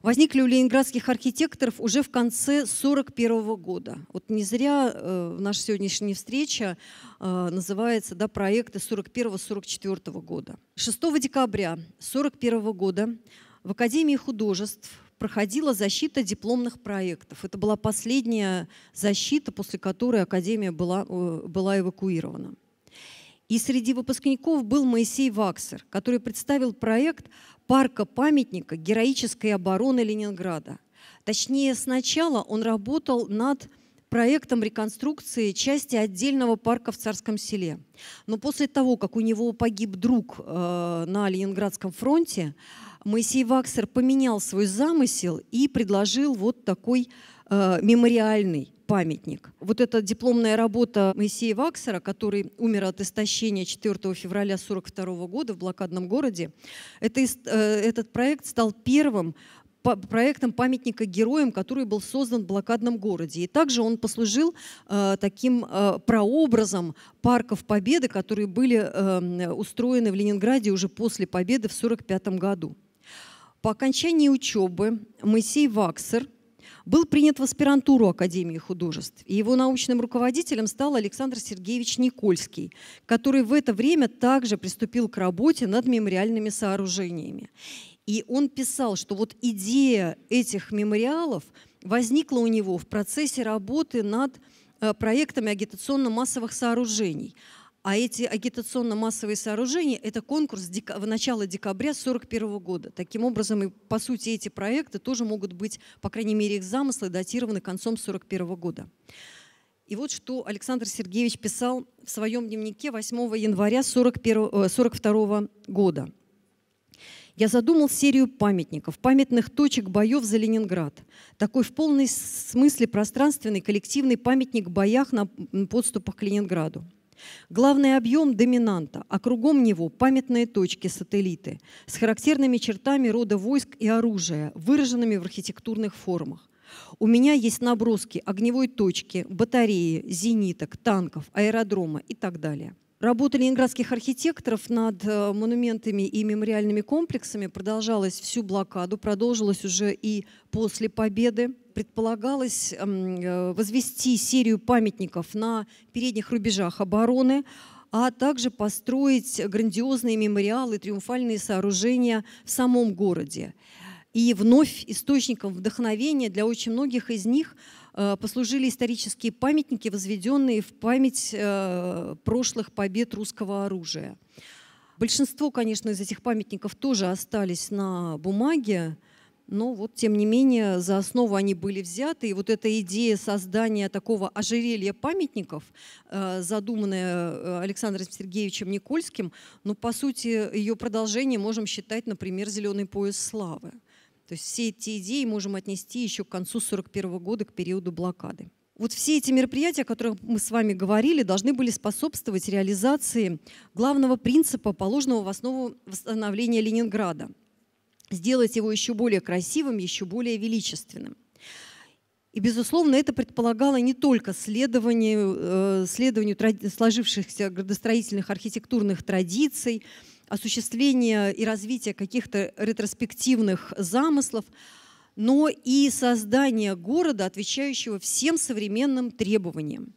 возникли у ленинградских архитекторов уже в конце 41 года. Вот не зря э, наша сегодняшняя встреча э, называется да, проекты 41-44 года». 6 декабря 41 года в Академии художеств проходила защита дипломных проектов. Это была последняя защита, после которой Академия была, э, была эвакуирована. И среди выпускников был Моисей Ваксер, который представил проект парка памятника героической обороны Ленинграда. Точнее, сначала он работал над проектом реконструкции части отдельного парка в Царском селе. Но после того, как у него погиб друг э, на Ленинградском фронте, Моисей Ваксер поменял свой замысел и предложил вот такой э, мемориальный памятник. Вот эта дипломная работа Моисея Ваксера, который умер от истощения 4 февраля 1942 года в блокадном городе, это, э, этот проект стал первым проектом памятника героям, который был создан в блокадном городе. И также он послужил э, таким э, прообразом парков Победы, которые были э, устроены в Ленинграде уже после Победы в 1945 году. По окончании учебы Моисей Ваксер – был принят в аспирантуру Академии художеств, и его научным руководителем стал Александр Сергеевич Никольский, который в это время также приступил к работе над мемориальными сооружениями. И он писал, что вот идея этих мемориалов возникла у него в процессе работы над э, проектами агитационно-массовых сооружений – а эти агитационно-массовые сооружения – это конкурс дека... в начало декабря 1941 года. Таким образом, и, по сути, эти проекты тоже могут быть, по крайней мере, их замыслы датированы концом 1941 года. И вот что Александр Сергеевич писал в своем дневнике 8 января 1942 э, года. Я задумал серию памятников, памятных точек боев за Ленинград. Такой в полном смысле пространственный коллективный памятник боях на подступах к Ленинграду. Главный объем доминанта, а кругом него памятные точки-сателлиты с характерными чертами рода войск и оружия, выраженными в архитектурных формах. У меня есть наброски огневой точки, батареи, зениток, танков, аэродрома и так далее – Работа ленинградских архитекторов над э, монументами и мемориальными комплексами продолжалась всю блокаду, продолжилась уже и после победы. Предполагалось эм, э, возвести серию памятников на передних рубежах обороны, а также построить грандиозные мемориалы, триумфальные сооружения в самом городе. И вновь источником вдохновения для очень многих из них – Э, послужили исторические памятники, возведенные в память э, прошлых побед русского оружия. Большинство, конечно, из этих памятников тоже остались на бумаге, но вот, тем не менее, за основу они были взяты. И вот эта идея создания такого ожерелья памятников, э, задуманная Александром Сергеевичем Никольским, ну, по сути, ее продолжение можем считать, например, «Зеленый пояс славы». То есть все эти идеи можем отнести еще к концу 1941 года, к периоду блокады. Вот все эти мероприятия, о которых мы с вами говорили, должны были способствовать реализации главного принципа, положенного в основу восстановления Ленинграда. Сделать его еще более красивым, еще более величественным. И, безусловно, это предполагало не только следование э, следованию сложившихся градостроительных архитектурных традиций, осуществления и развития каких-то ретроспективных замыслов, но и создание города, отвечающего всем современным требованиям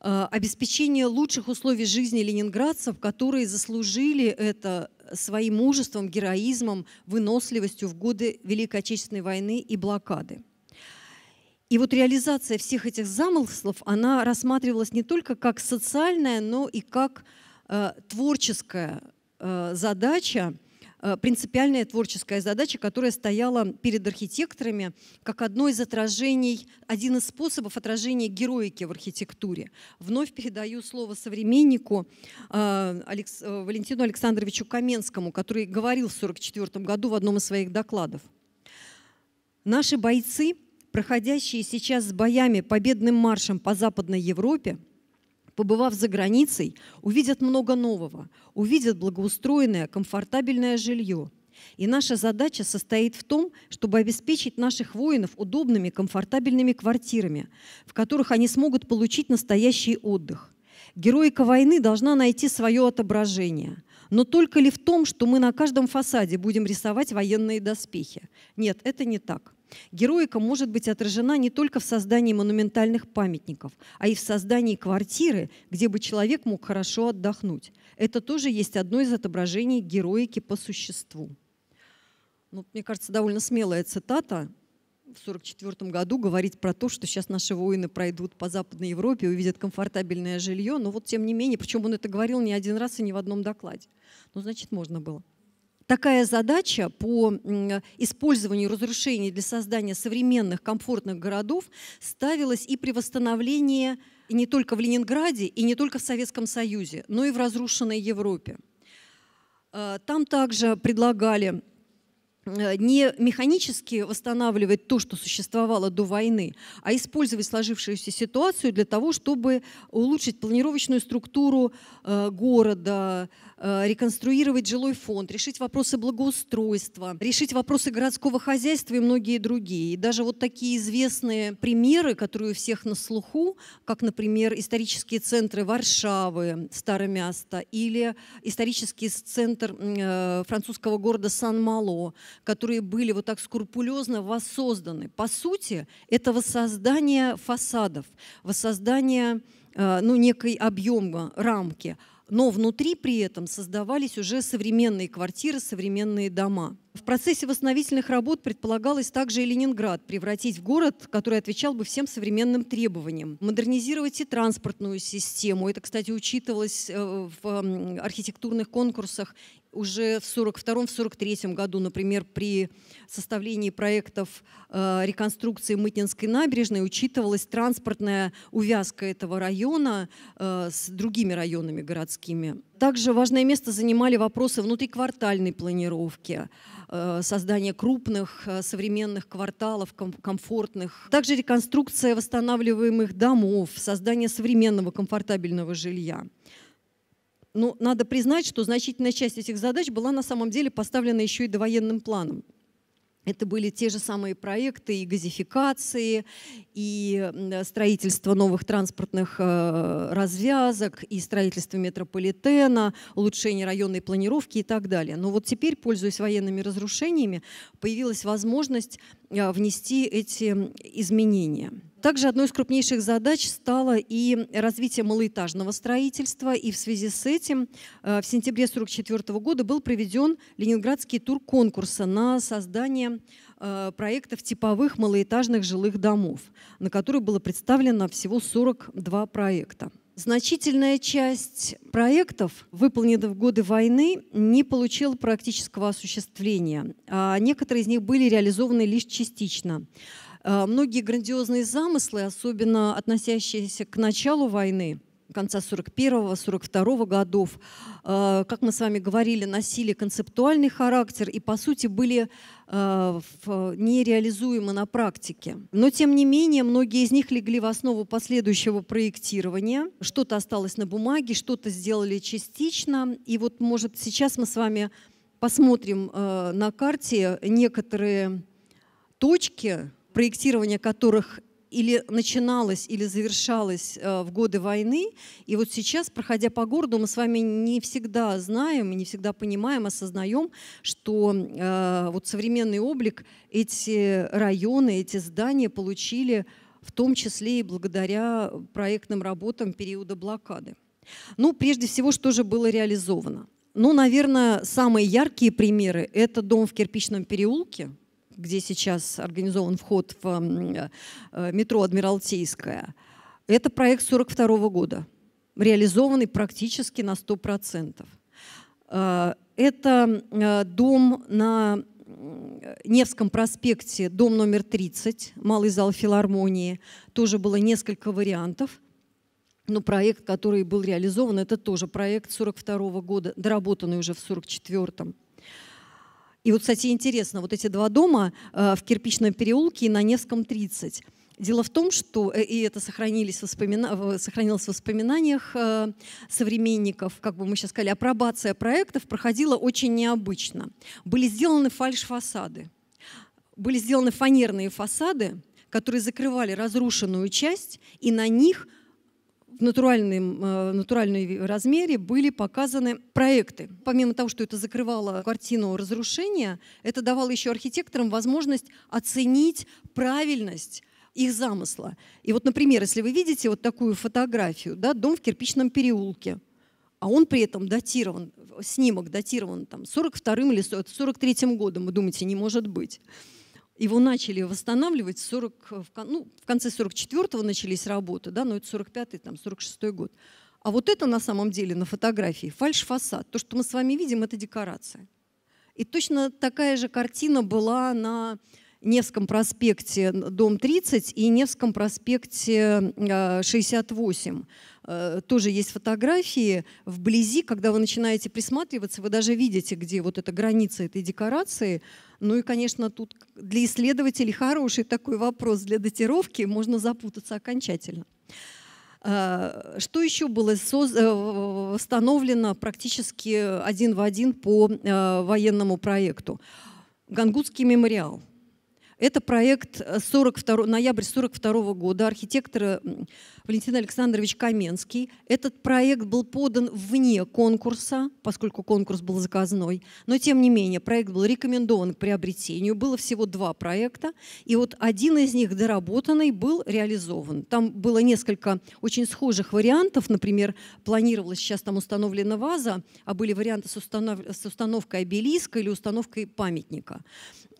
э, обеспечение лучших условий жизни ленинградцев, которые заслужили это своим мужеством, героизмом, выносливостью в годы Великой Отечественной войны и блокады. И вот реализация всех этих замыслов, она рассматривалась не только как социальная, но и как Э, творческая э, задача, э, принципиальная творческая задача, которая стояла перед архитекторами как одно из отражений, один из способов отражения героики в архитектуре. Вновь передаю слово современнику Алекс, Валентину Александровичу Каменскому, который говорил в 1944 году в одном из своих докладов. Наши бойцы, проходящие сейчас с боями победным маршем по Западной Европе, побывав за границей, увидят много нового, увидят благоустроенное, комфортабельное жилье. И наша задача состоит в том, чтобы обеспечить наших воинов удобными, комфортабельными квартирами, в которых они смогут получить настоящий отдых. Героика войны должна найти свое отображение. Но только ли в том, что мы на каждом фасаде будем рисовать военные доспехи? Нет, это не так. Героика может быть отражена не только в создании монументальных памятников, а и в создании квартиры, где бы человек мог хорошо отдохнуть. Это тоже есть одно из отображений героики по существу. Ну, мне кажется, довольно смелая цитата, в 1944 году говорить про то, что сейчас наши воины пройдут по Западной Европе, увидят комфортабельное жилье, но вот тем не менее, причем он это говорил не один раз и не в одном докладе. Ну, значит, можно было такая задача по использованию разрушений для создания современных комфортных городов ставилась и при восстановлении не только в Ленинграде, и не только в Советском Союзе, но и в разрушенной Европе. А, там также предлагали Э, не механически восстанавливать то, что существовало до войны, а использовать сложившуюся ситуацию для того, чтобы улучшить планировочную структуру э, города, э, реконструировать жилой фонд, решить вопросы благоустройства, решить вопросы городского хозяйства и многие другие. И даже вот такие известные примеры, которые у всех на слуху, как, например, исторические центры Варшавы, Старомясто, или исторический центр французского города Сан-Мало – которые были вот так скрупулезно воссозданы. По сути, это воссоздание фасадов, воссоздание э, ну, некой объема, рамки, но внутри при этом создавались уже современные квартиры, современные дома. В процессе восстановительных работ предполагалось также и Ленинград превратить в город, который отвечал бы всем современным требованиям. Модернизировать и транспортную систему. Это, кстати, учитывалось э, в архитектурных конкурсах уже в 1942-1943 году, например, при составлении проектов э, реконструкции Мытнинской набережной учитывалась транспортная увязка этого района э, с другими районами городскими. Также важное место занимали вопросы внутриквартальной планировки, э, создание крупных современных кварталов, комфортных. Также реконструкция восстанавливаемых домов, создание современного комфортабельного жилья. Ну, надо признать, что значительная часть этих задач была на самом деле поставлена еще и довоенным планом. Это были те же самые проекты и газификации, и э, строительство новых транспортных э, развязок, и строительство метрополитена, улучшение районной планировки и так далее. Но вот теперь, пользуясь военными разрушениями, появилась возможность Э, внести эти изменения. Также одной из крупнейших задач стало и развитие малоэтажного строительства, и в связи с этим э, в сентябре 1944 года был проведен ленинградский тур конкурса на создание э, проектов типовых малоэтажных жилых домов, на которые было представлено всего 42 проекта. Значительная часть проектов, выполненных в годы войны, не получила практического осуществления. А некоторые из них были реализованы лишь частично. А многие грандиозные замыслы, особенно относящиеся к началу войны, конца 41-42 годов, э, как мы с вами говорили, носили концептуальный характер и, по сути, были э, нереализуемы на практике. Но, тем не менее, многие из них легли в основу последующего проектирования. Что-то осталось на бумаге, что-то сделали частично. И вот, может, сейчас мы с вами посмотрим э, на карте некоторые точки, проектирования которых или начиналось, или завершалось э, в годы войны. И вот сейчас, проходя по городу, мы с вами не всегда знаем, не всегда понимаем, осознаем, что э, вот современный облик эти районы, эти здания получили в том числе и благодаря проектным работам периода блокады. Ну, прежде всего, что же было реализовано? Ну, наверное, самые яркие примеры – это дом в кирпичном переулке – где сейчас организован вход в э, метро Адмиралтейское, это проект 1942 года, реализованный практически на 100%. Э, это э, дом на Невском проспекте, дом номер 30, малый зал филармонии. Тоже было несколько вариантов. Но проект, который был реализован, это тоже проект 1942 года, доработанный уже в 44. году. И вот, кстати, интересно, вот эти два дома э, в Кирпичном переулке и на Невском 30. Дело в том, что э, и это сохранились воспомина... сохранилось в воспоминаниях э, современников, как бы мы сейчас сказали, апробация проектов проходила очень необычно. Были сделаны фальш-фасады, были сделаны фанерные фасады, которые закрывали разрушенную часть, и на них в натуральном, э, натуральном размере были показаны проекты. Помимо того, что это закрывало картину разрушения, это давало еще архитекторам возможность оценить правильность их замысла. И вот, например, если вы видите вот такую фотографию, да, дом в кирпичном переулке, а он при этом датирован, снимок датирован там 42-м или 43-м годом, вы думаете, не может быть. Его начали восстанавливать 40, ну, в конце 44-го начались работы, да, но это 45-й, там, 46-й год. А вот это на самом деле на фотографии фальш-фасад. То, что мы с вами видим, это декорация. И точно такая же картина была на Невском проспекте, дом 30 и Невском проспекте 68 а, э, тоже есть фотографии вблизи, когда вы начинаете присматриваться, вы даже видите, где вот эта граница этой декорации. Ну и, конечно, тут для исследователей хороший такой вопрос для датировки, можно запутаться окончательно. Э, что еще было э, восстановлено практически один в один по военному проекту? Гангутский мемориал – это проект 42, э, ноябрь 1942 года архитектора э, Валентина Александровича Каменский. Этот проект был подан вне конкурса, поскольку конкурс был заказной, но тем не менее проект был рекомендован к приобретению. Было всего два проекта, и вот один из них доработанный был реализован. Там было несколько очень схожих вариантов, например, планировалось сейчас там установлена ваза, а были варианты с, установ... с установкой обелиска или установкой памятника.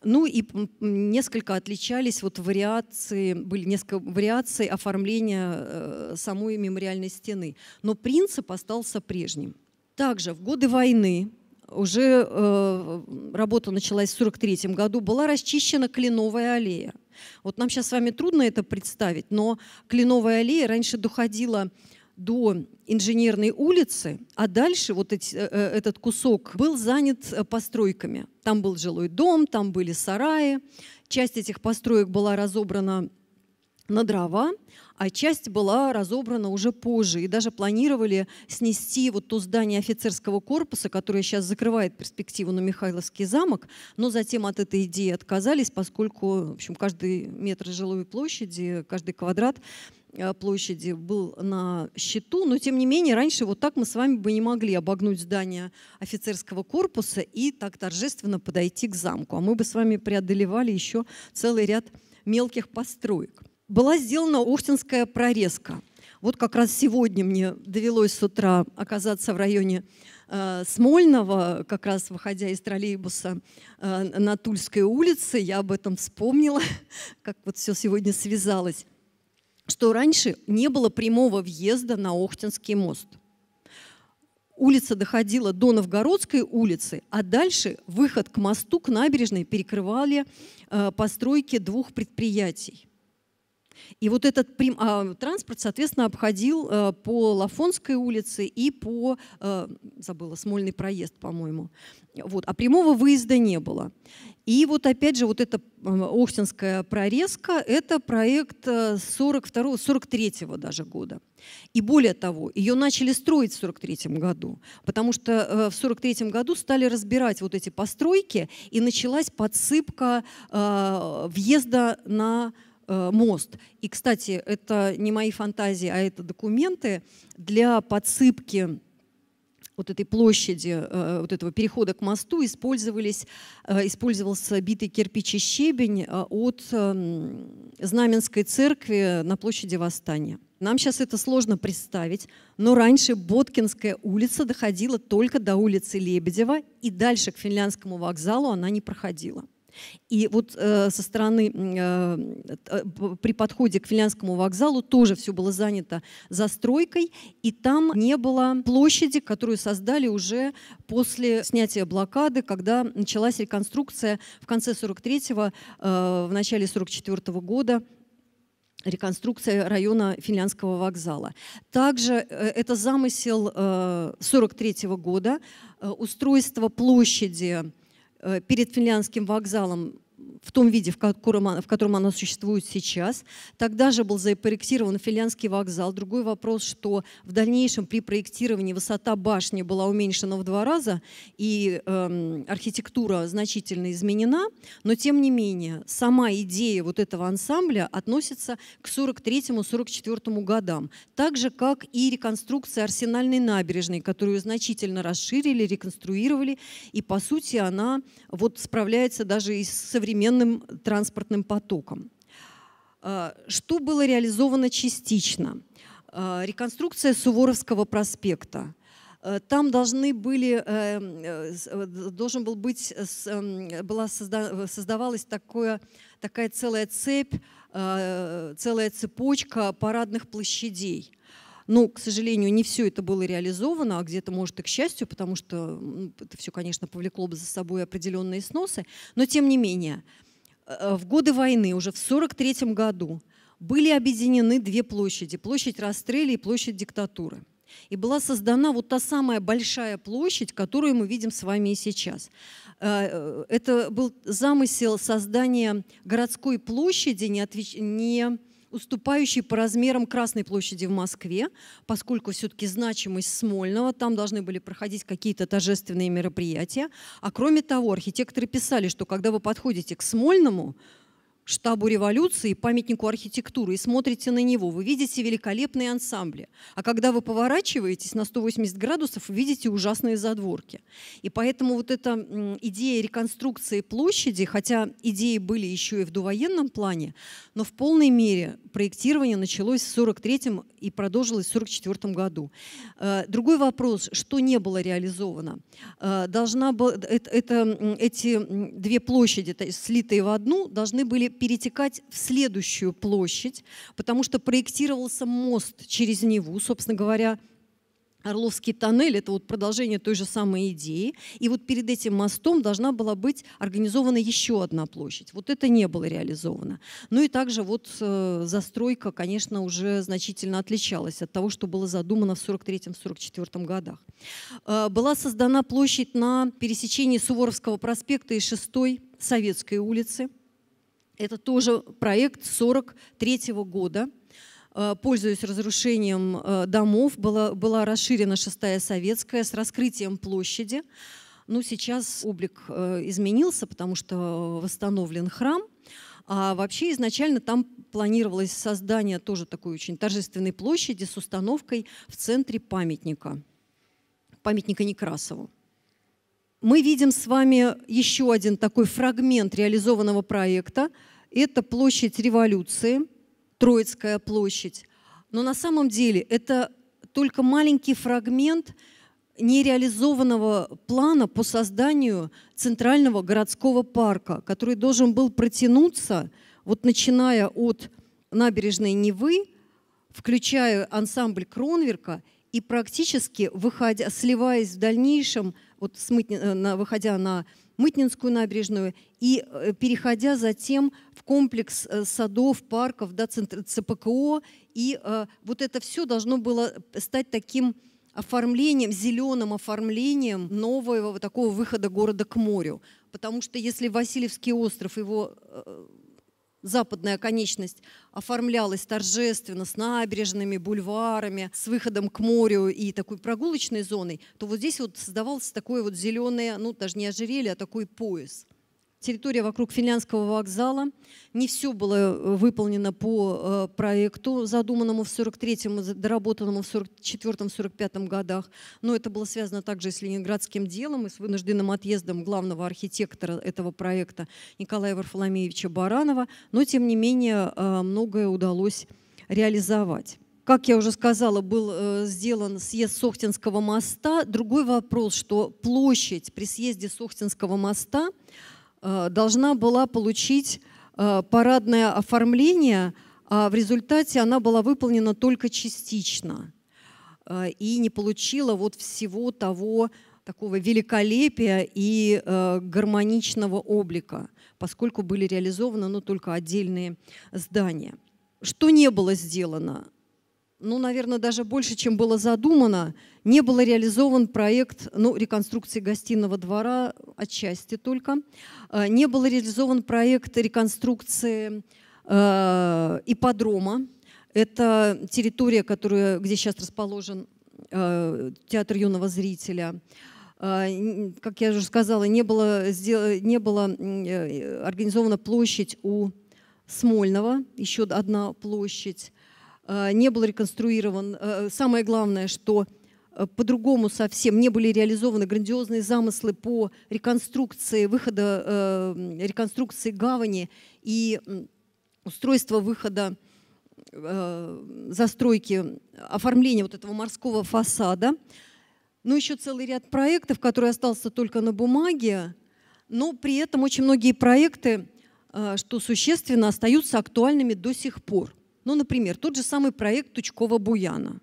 Ну и несколько несколько отличались, вот вариации, были несколько вариаций оформления э, самой мемориальной стены. Но принцип остался прежним. Также в годы войны уже э, работа началась в 1943 году, была расчищена кленовая аллея. Вот нам сейчас с вами трудно это представить, но кленовая аллея раньше доходила до инженерной улицы, а дальше вот эти, э, э, этот кусок был занят э, постройками. Там был жилой дом, там были сараи. Часть этих построек была разобрана на дрова, а часть была разобрана уже позже. И даже планировали снести вот то здание офицерского корпуса, которое сейчас закрывает перспективу на Михайловский замок, но затем от этой идеи отказались, поскольку в общем, каждый метр жилой площади, каждый квадрат Э, площади был на счету, но тем не менее раньше вот так мы с вами бы не могли обогнуть здание офицерского корпуса и так торжественно подойти к замку, а мы бы с вами преодолевали еще целый ряд мелких построек. Была сделана Охтинская прорезка. Вот как раз сегодня мне довелось с утра оказаться в районе э, Смольного, как раз выходя из троллейбуса э, на Тульской улице, я об этом вспомнила, как вот все сегодня связалось что раньше не было прямого въезда на Охтинский мост. Улица доходила до Новгородской улицы, а дальше выход к мосту, к набережной перекрывали э, постройки двух предприятий – и вот этот а, транспорт, соответственно, обходил э, по Лафонской улице и по, э, забыла, Смольный проезд, по-моему. Вот, а прямого выезда не было. И вот опять же вот эта э, Охтинская прорезка – это проект 42 43 -го даже года. И более того, ее начали строить в 43 году, потому что в 43 году стали разбирать вот эти постройки, и началась подсыпка въезда на Э, мост. И, кстати, это не мои фантазии, а это документы для подсыпки вот этой площади, э, вот этого перехода к мосту использовались, э, использовался битый кирпич и щебень от эм, Знаменской церкви на площади Восстания. Нам сейчас это сложно представить, но раньше Боткинская улица доходила только до улицы Лебедева, и дальше к финляндскому вокзалу она не проходила. И вот э, со стороны, э, э, при подходе к Финляндскому вокзалу тоже все было занято застройкой, и там не было площади, которую создали уже после снятия блокады, когда началась реконструкция в конце 43-го, в начале 44 -го года реконструкция района Финляндского вокзала. Также это замысел 1943 года, устройство площади Э, перед финляндским вокзалом в том виде, в котором, в она существует сейчас. Тогда же был запроектирован Финляндский вокзал. Другой вопрос, что в дальнейшем при проектировании высота башни была уменьшена в два раза, и э, архитектура значительно изменена, но тем не менее сама идея вот этого ансамбля относится к 43-44 годам, так же, как и реконструкция арсенальной набережной, которую значительно расширили, реконструировали, и по сути она вот справляется даже и с современными современным транспортным потоком. А, что было реализовано частично? А, реконструкция Суворовского проспекта. А, там должны были, э, э, должен был быть, эм, была созда, создавалась такое, такая целая цепь, целая цепочка парадных площадей. Но, к сожалению, не все это было реализовано, а где-то, может, и к счастью, потому что это все, конечно, повлекло бы за собой определенные сносы. Но, тем не менее, Э, в годы войны, уже в 1943 году, были объединены две площади – площадь Растрели и площадь Диктатуры. И была создана вот та самая большая площадь, которую мы видим с вами и сейчас. Э, э, это был замысел создания городской площади, не, отвеч... не уступающий по размерам Красной площади в Москве, поскольку все-таки значимость Смольного, там должны были проходить какие-то торжественные мероприятия. А кроме того, архитекторы писали, что когда вы подходите к Смольному, штабу революции, памятнику архитектуры и смотрите на него, вы видите великолепные ансамбли. А когда вы поворачиваетесь на 180 градусов, видите ужасные задворки. И поэтому вот эта идея реконструкции площади, хотя идеи были еще и в довоенном плане, но в полной мере проектирование началось в 1943 и продолжилось в 1944 году. Э, другой вопрос, что не было реализовано. Э, должна была, э, это, это, эти две площади, слитые в одну, должны были перетекать в следующую площадь, потому что проектировался мост через Неву, собственно говоря, Орловский тоннель – это вот продолжение той же самой идеи. И вот перед этим мостом должна была быть организована еще одна площадь. Вот это не было реализовано. Ну и также вот э, застройка, конечно, уже значительно отличалась от того, что было задумано в 1943-1944 годах. Э, была создана площадь на пересечении Суворовского проспекта и 6 Советской улицы – это тоже проект 1943 года. Э, пользуясь разрушением э, домов, была, была расширена шестая советская с раскрытием площади. Ну сейчас облик э, изменился, потому что восстановлен храм. А вообще изначально там планировалось создание тоже такой очень торжественной площади с установкой в центре памятника, памятника Некрасову мы видим с вами еще один такой фрагмент реализованного проекта. Это площадь революции, Троицкая площадь. Но на самом деле это только маленький фрагмент нереализованного плана по созданию центрального городского парка, который должен был протянуться, вот начиная от набережной Невы, включая ансамбль Кронверка и практически выходя, сливаясь в дальнейшем вот смыть, э, на, выходя на Мытнинскую набережную и э, переходя затем в комплекс э, садов, парков, да, центр ЦПКО. И э, вот это все должно было стать таким оформлением, зеленым оформлением нового вот такого выхода города к морю. Потому что если Васильевский остров, его э, западная конечность оформлялась торжественно, с набережными, бульварами, с выходом к морю и такой прогулочной зоной, то вот здесь вот создавалось такое вот зеленое, ну даже не ожерелье, а такой пояс территория вокруг финляндского вокзала. Не все было э, выполнено по э, проекту, задуманному в 43-м, доработанному в 44-45 годах. Но это было связано также с ленинградским делом и с вынужденным отъездом главного архитектора этого проекта Николая Варфоломеевича Баранова. Но, тем не менее, э, многое удалось реализовать как я уже сказала, был сделан съезд Сохтинского моста. Другой вопрос, что площадь при съезде Сохтинского моста Э, должна была получить э, парадное оформление, а в результате она была выполнена только частично э, и не получила вот всего того такого великолепия и гармоничного облика, поскольку были реализованы ну, только отдельные здания. Что не было сделано? ну, наверное, даже больше, чем было задумано, не был реализован проект ну, реконструкции гостиного двора, отчасти только. Э, не был реализован проект реконструкции э, ипподрома. Это территория, которая, где сейчас расположен э, театр юного зрителя э, как я уже сказала, не было, не было э, организована площадь у Смольного, еще одна площадь. Э, не был реконструирован. Э, самое главное, что э, по-другому совсем не были реализованы грандиозные замыслы по реконструкции выхода, реконструкции гавани и устройства выхода застройки, оформления вот этого морского фасада. Ну, еще целый ряд проектов, который остался только на бумаге, но при этом очень многие проекты, что существенно, остаются актуальными до сих пор. Ну, например, тот же самый проект Тучкова-Буяна.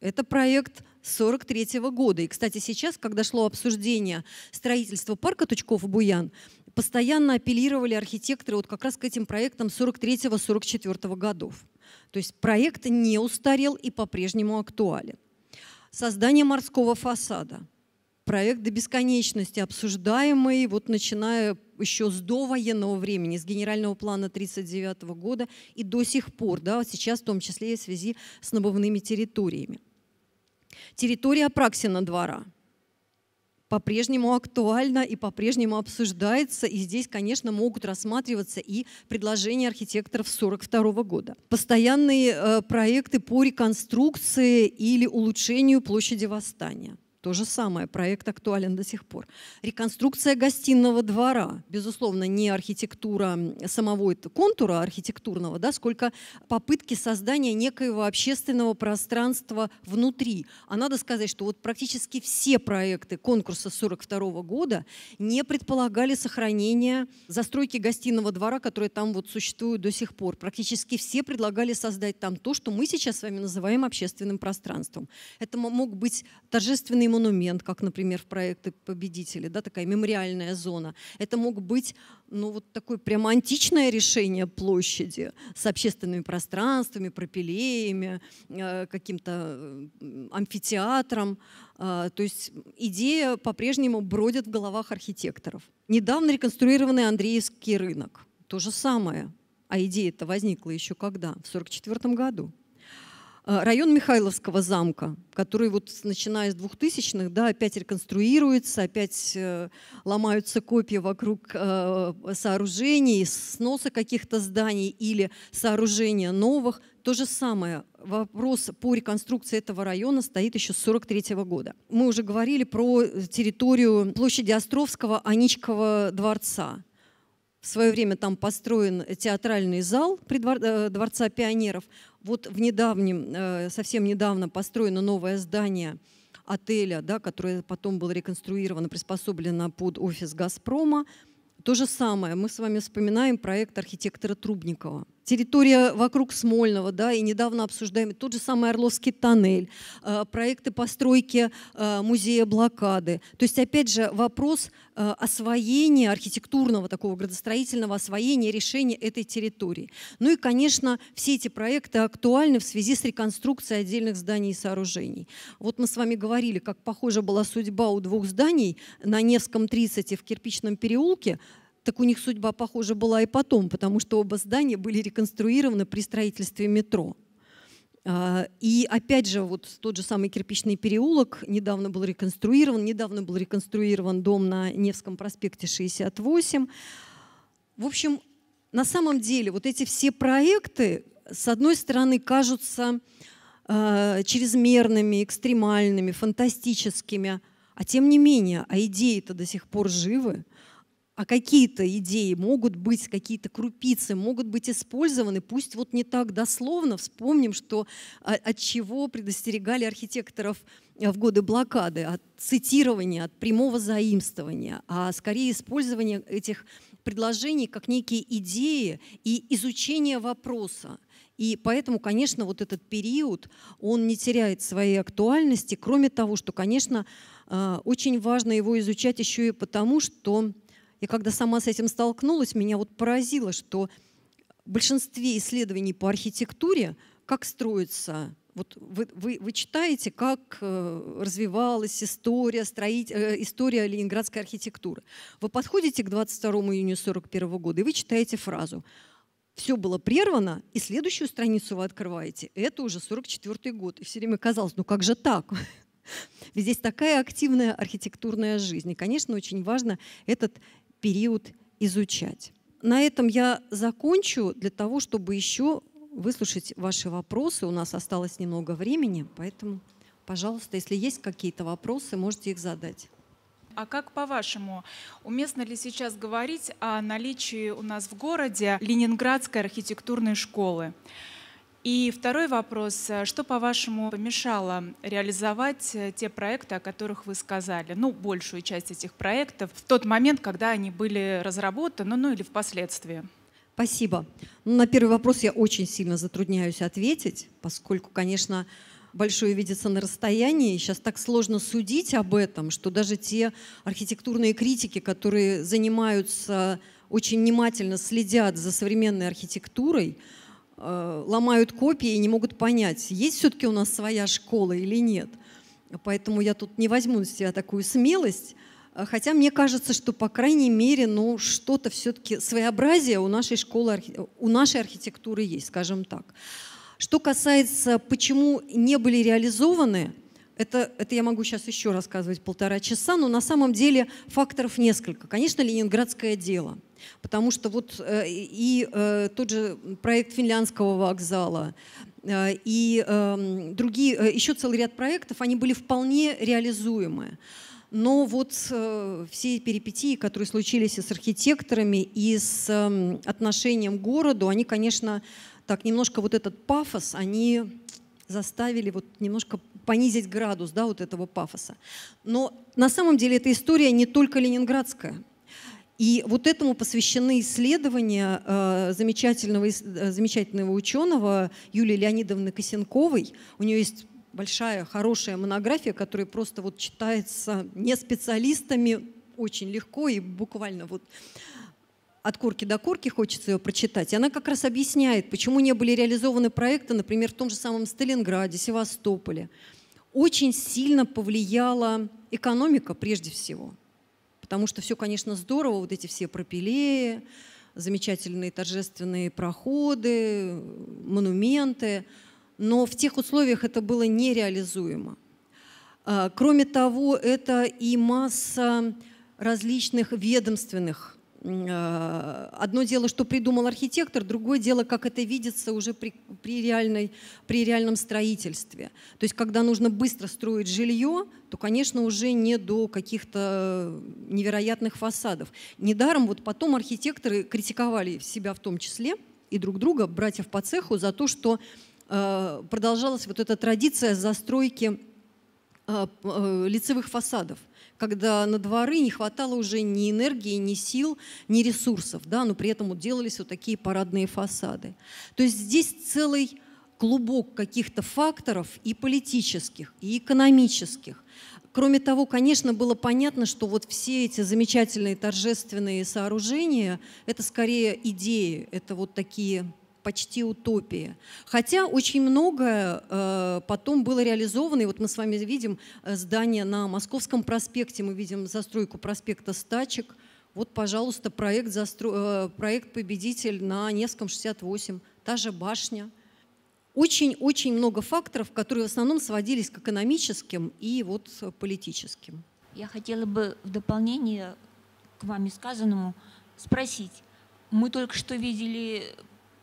Это проект 43 -го года. И, кстати, сейчас, когда шло обсуждение строительства парка Тучков-Буян, постоянно апеллировали архитекторы вот как раз к этим проектам 43-44 годов. То есть проект не устарел и по-прежнему актуален. Создание морского фасада. Проект до бесконечности обсуждаемый, вот начиная еще с довоенного времени, с генерального плана 1939 года и до сих пор, да, сейчас в том числе и в связи с набывными территориями. Территория Праксина двора по-прежнему актуальна и по-прежнему обсуждается, и здесь, конечно, могут рассматриваться и предложения архитекторов 1942 года. Постоянные э, проекты по реконструкции или улучшению площади Восстания то же самое, проект актуален до сих пор. Реконструкция гостиного двора. Безусловно, не архитектура самого контура архитектурного, да, сколько попытки создания некоего общественного пространства внутри. А надо сказать, что вот практически все проекты конкурса 1942 года не предполагали сохранение застройки гостиного двора, которые там вот существуют до сих пор. Практически все предлагали создать там то, что мы сейчас с вами называем общественным пространством. Это мог быть торжественный монумент, как, например, в проекты победители, да, такая мемориальная зона. Это мог быть, ну, вот такое прямо античное решение площади с общественными пространствами, пропилеями, э, каким-то э, амфитеатром. Э, то есть идея по-прежнему бродит в головах архитекторов. Недавно реконструированный Андреевский рынок. То же самое. А идея-то возникла еще когда? В 1944 году. Э, район Михайловского замка, который вот начиная с 2000-х, да, опять реконструируется, опять э, ломаются копии вокруг э, сооружений, сноса каких-то зданий или сооружения новых. То же самое, вопрос по реконструкции этого района стоит еще с 1943 года. Мы уже говорили про территорию площади Островского Аничкова дворца. В свое время там построен театральный зал при двор... Дворца пионеров. Вот в недавнем, э, совсем недавно построено новое здание отеля, да, которое потом было реконструировано, приспособлено под офис «Газпрома». То же самое мы с вами вспоминаем проект архитектора Трубникова территория вокруг Смольного, да, и недавно обсуждаемый тот же самый Орловский тоннель, э, проекты постройки э, музея блокады. То есть, опять же, вопрос э, освоения архитектурного такого градостроительного освоения решения этой территории. Ну и, конечно, все эти проекты актуальны в связи с реконструкцией отдельных зданий и сооружений. Вот мы с вами говорили, как похожа была судьба у двух зданий на Невском 30 в Кирпичном переулке – так у них судьба, похоже, была и потом, потому что оба здания были реконструированы при строительстве метро. А, и опять же, вот тот же самый кирпичный переулок недавно был реконструирован, недавно был реконструирован дом на Невском проспекте 68. В общем, на самом деле вот эти все проекты, с одной стороны, кажутся э, чрезмерными, экстремальными, фантастическими, а тем не менее, а идеи-то до сих пор живы а какие-то идеи могут быть, какие-то крупицы могут быть использованы, пусть вот не так дословно. Вспомним, что а, от чего предостерегали архитекторов э, в годы блокады, от цитирования, от прямого заимствования, а скорее использование этих предложений как некие идеи и изучение вопроса. И поэтому, конечно, вот этот период, он не теряет своей актуальности, кроме того, что, конечно, а, очень важно его изучать еще и потому, что и когда сама с этим столкнулась, меня вот поразило, что в большинстве исследований по архитектуре, как строится вот вы, вы, вы читаете, как э, развивалась история, строить, э, история ленинградской архитектуры. Вы подходите к 22 июня 1941 года, и вы читаете фразу «Все было прервано», и следующую страницу вы открываете. Это уже 44 год. И все время казалось, ну как же так? Ведь здесь такая активная архитектурная жизнь. И, конечно, очень важно этот период изучать. На этом я закончу для того, чтобы еще выслушать ваши вопросы. У нас осталось немного времени, поэтому, пожалуйста, если есть какие-то вопросы, можете их задать. А как по-вашему, уместно ли сейчас говорить о наличии у нас в городе Ленинградской архитектурной школы? И второй вопрос. Э, что, по-вашему, помешало реализовать э, те проекты, о которых вы сказали? Ну, большую часть этих проектов в тот момент, когда они были разработаны, ну или впоследствии. Спасибо. Ну, на первый вопрос я очень сильно затрудняюсь ответить, поскольку, конечно, большое видится на расстоянии. Сейчас так сложно судить об этом, что даже те архитектурные критики, которые занимаются, очень внимательно следят за современной архитектурой, Э, ломают копии и не могут понять, есть все-таки у нас своя школа или нет. Поэтому я тут не возьму на себя такую смелость, хотя мне кажется, что, по крайней мере, ну, что-то все-таки своеобразие у нашей школы, у нашей архитектуры есть, скажем так. Что касается, почему не были реализованы это, это я могу сейчас еще рассказывать полтора часа, но на самом деле факторов несколько. Конечно, ленинградское дело, потому что вот э, и э, тот же проект финляндского вокзала, э, и эм, другие, еще целый ряд проектов, они были вполне реализуемы. Но вот все перипетии, которые случились и с архитекторами, и с эм, отношением к городу, они, конечно, так немножко вот этот пафос, они заставили вот немножко понизить градус да, вот этого пафоса. Но на самом деле эта история не только ленинградская. И вот этому посвящены исследования э, замечательного, э, замечательного ученого Юлии Леонидовны Косенковой. У нее есть большая, хорошая монография, которая просто вот читается не специалистами очень легко и буквально вот от корки до корки хочется ее прочитать. И она как раз объясняет, почему не были реализованы проекты, например, в том же самом Сталинграде, Севастополе очень сильно повлияла экономика прежде всего. Потому что все, конечно, здорово, вот эти все пропилеи, замечательные торжественные проходы, монументы, но в тех условиях это было нереализуемо. А, кроме того, это и масса различных ведомственных Э, одно дело, что придумал архитектор, другое дело, как это видится уже при, при, реальной, при реальном строительстве. То есть, когда нужно быстро строить жилье, то, конечно, уже не до каких-то невероятных фасадов. Недаром вот потом архитекторы критиковали себя в том числе и друг друга, братьев по цеху, за то, что э, продолжалась вот эта традиция застройки а, а, лицевых фасадов, когда на дворы не хватало уже ни энергии, ни сил, ни ресурсов, да, но при этом вот делались вот такие парадные фасады. То есть здесь целый клубок каких-то факторов и политических, и экономических. Кроме того, конечно, было понятно, что вот все эти замечательные торжественные сооружения – это скорее идеи, это вот такие почти утопия. Хотя очень многое э, потом было реализовано. И вот мы с вами видим э, здание на Московском проспекте, мы видим застройку проспекта Стачек. Вот, пожалуйста, проект, застро... э, проект «Победитель» на Невском 68, та же башня. Очень-очень много факторов, которые в основном сводились к экономическим и вот политическим. Я хотела бы в дополнение к вами сказанному спросить. Мы только что видели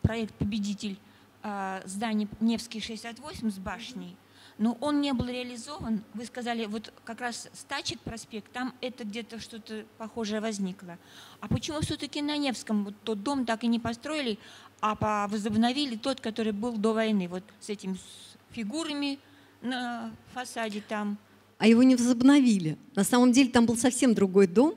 проект «Победитель» а, здание Невский 68 с башней, но он не был реализован. Вы сказали, вот как раз Стачек проспект, там это где-то что-то похожее возникло. А почему все-таки на Невском вот тот дом так и не построили, а возобновили тот, который был до войны, вот с этими фигурами на фасаде там? А его не возобновили. На самом деле там был совсем другой дом,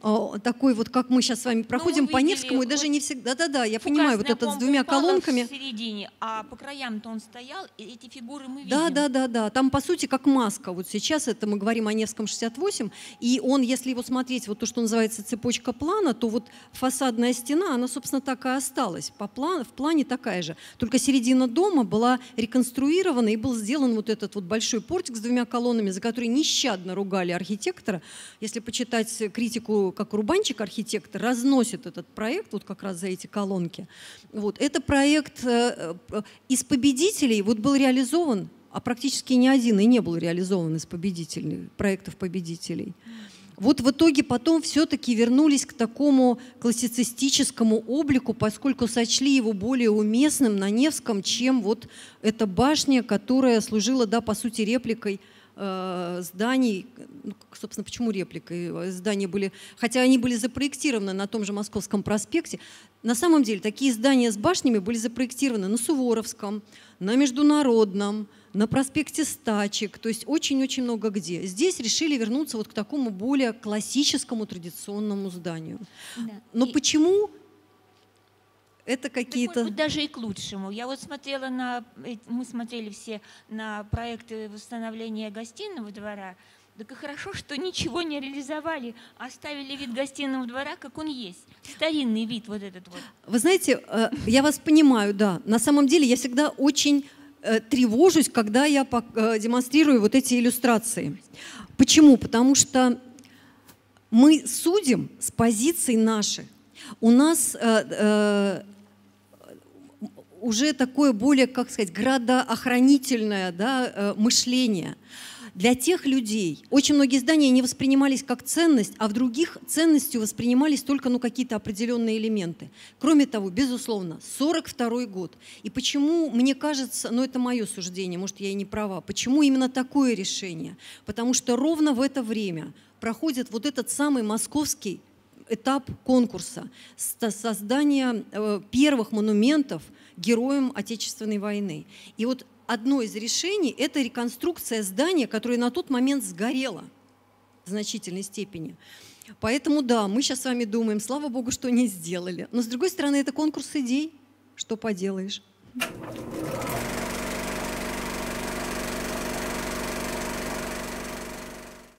а, такой вот, как мы сейчас с вами ну, проходим ну, по Невскому, и даже не всегда, да-да, да я понимаю, вот этот с двумя колонками. в середине, а по краям-то он стоял, и эти фигуры мы видим. Да-да-да, там по сути как маска, вот сейчас это мы говорим о Невском 68, и он, если его смотреть, вот то, что называется цепочка плана, то вот фасадная стена, она, собственно, так и осталась, по плану, в плане такая же, только середина дома была реконструирована, и был сделан вот этот вот большой портик с двумя колоннами, за который нещадно ругали архитектора, если почитать э, критику критику, как Рубанчик, архитектор, разносит этот проект вот как раз за эти колонки. Вот. Это проект э, э, из победителей вот был реализован, а практически ни один и не был реализован из победителей, проектов победителей. Вот в итоге потом все-таки вернулись к такому классицистическому облику, поскольку сочли его более уместным на Невском, чем вот эта башня, которая служила, да, по сути, репликой – Э, зданий, ну, собственно, почему реплика, э, здания были, хотя они были запроектированы на том же Московском проспекте, на самом деле такие здания с башнями были запроектированы на Суворовском, на Международном, на проспекте Стачек, то есть очень-очень много где. Здесь решили вернуться вот к такому более классическому традиционному зданию. Да. Но И... почему это какие-то... даже и к лучшему. Я вот смотрела на... Э, мы смотрели все на проекты восстановления гостиного двора. Так и хорошо, что ничего не реализовали, оставили вид гостиного двора, как он есть. Старинный вид вот этот вот. Вы знаете, э, я вас понимаю, да. На самом деле я всегда очень э, тревожусь, когда я демонстрирую вот эти иллюстрации. Почему? Потому что мы судим с позиций наших. У нас уже такое более, как сказать, градоохранительное да, э, мышление. Для тех людей очень многие здания не воспринимались как ценность, а в других ценностью воспринимались только ну, какие-то определенные элементы. Кроме того, безусловно, 42 год. И почему, мне кажется, но ну, это мое суждение, может, я и не права, почему именно такое решение? Потому что ровно в это время проходит вот этот самый московский этап конкурса создания э, первых монументов – героем Отечественной войны. И вот одно из решений – это реконструкция здания, которое на тот момент сгорело в значительной степени. Поэтому да, мы сейчас с вами думаем, слава богу, что не сделали. Но с другой стороны, это конкурс идей. Что поделаешь?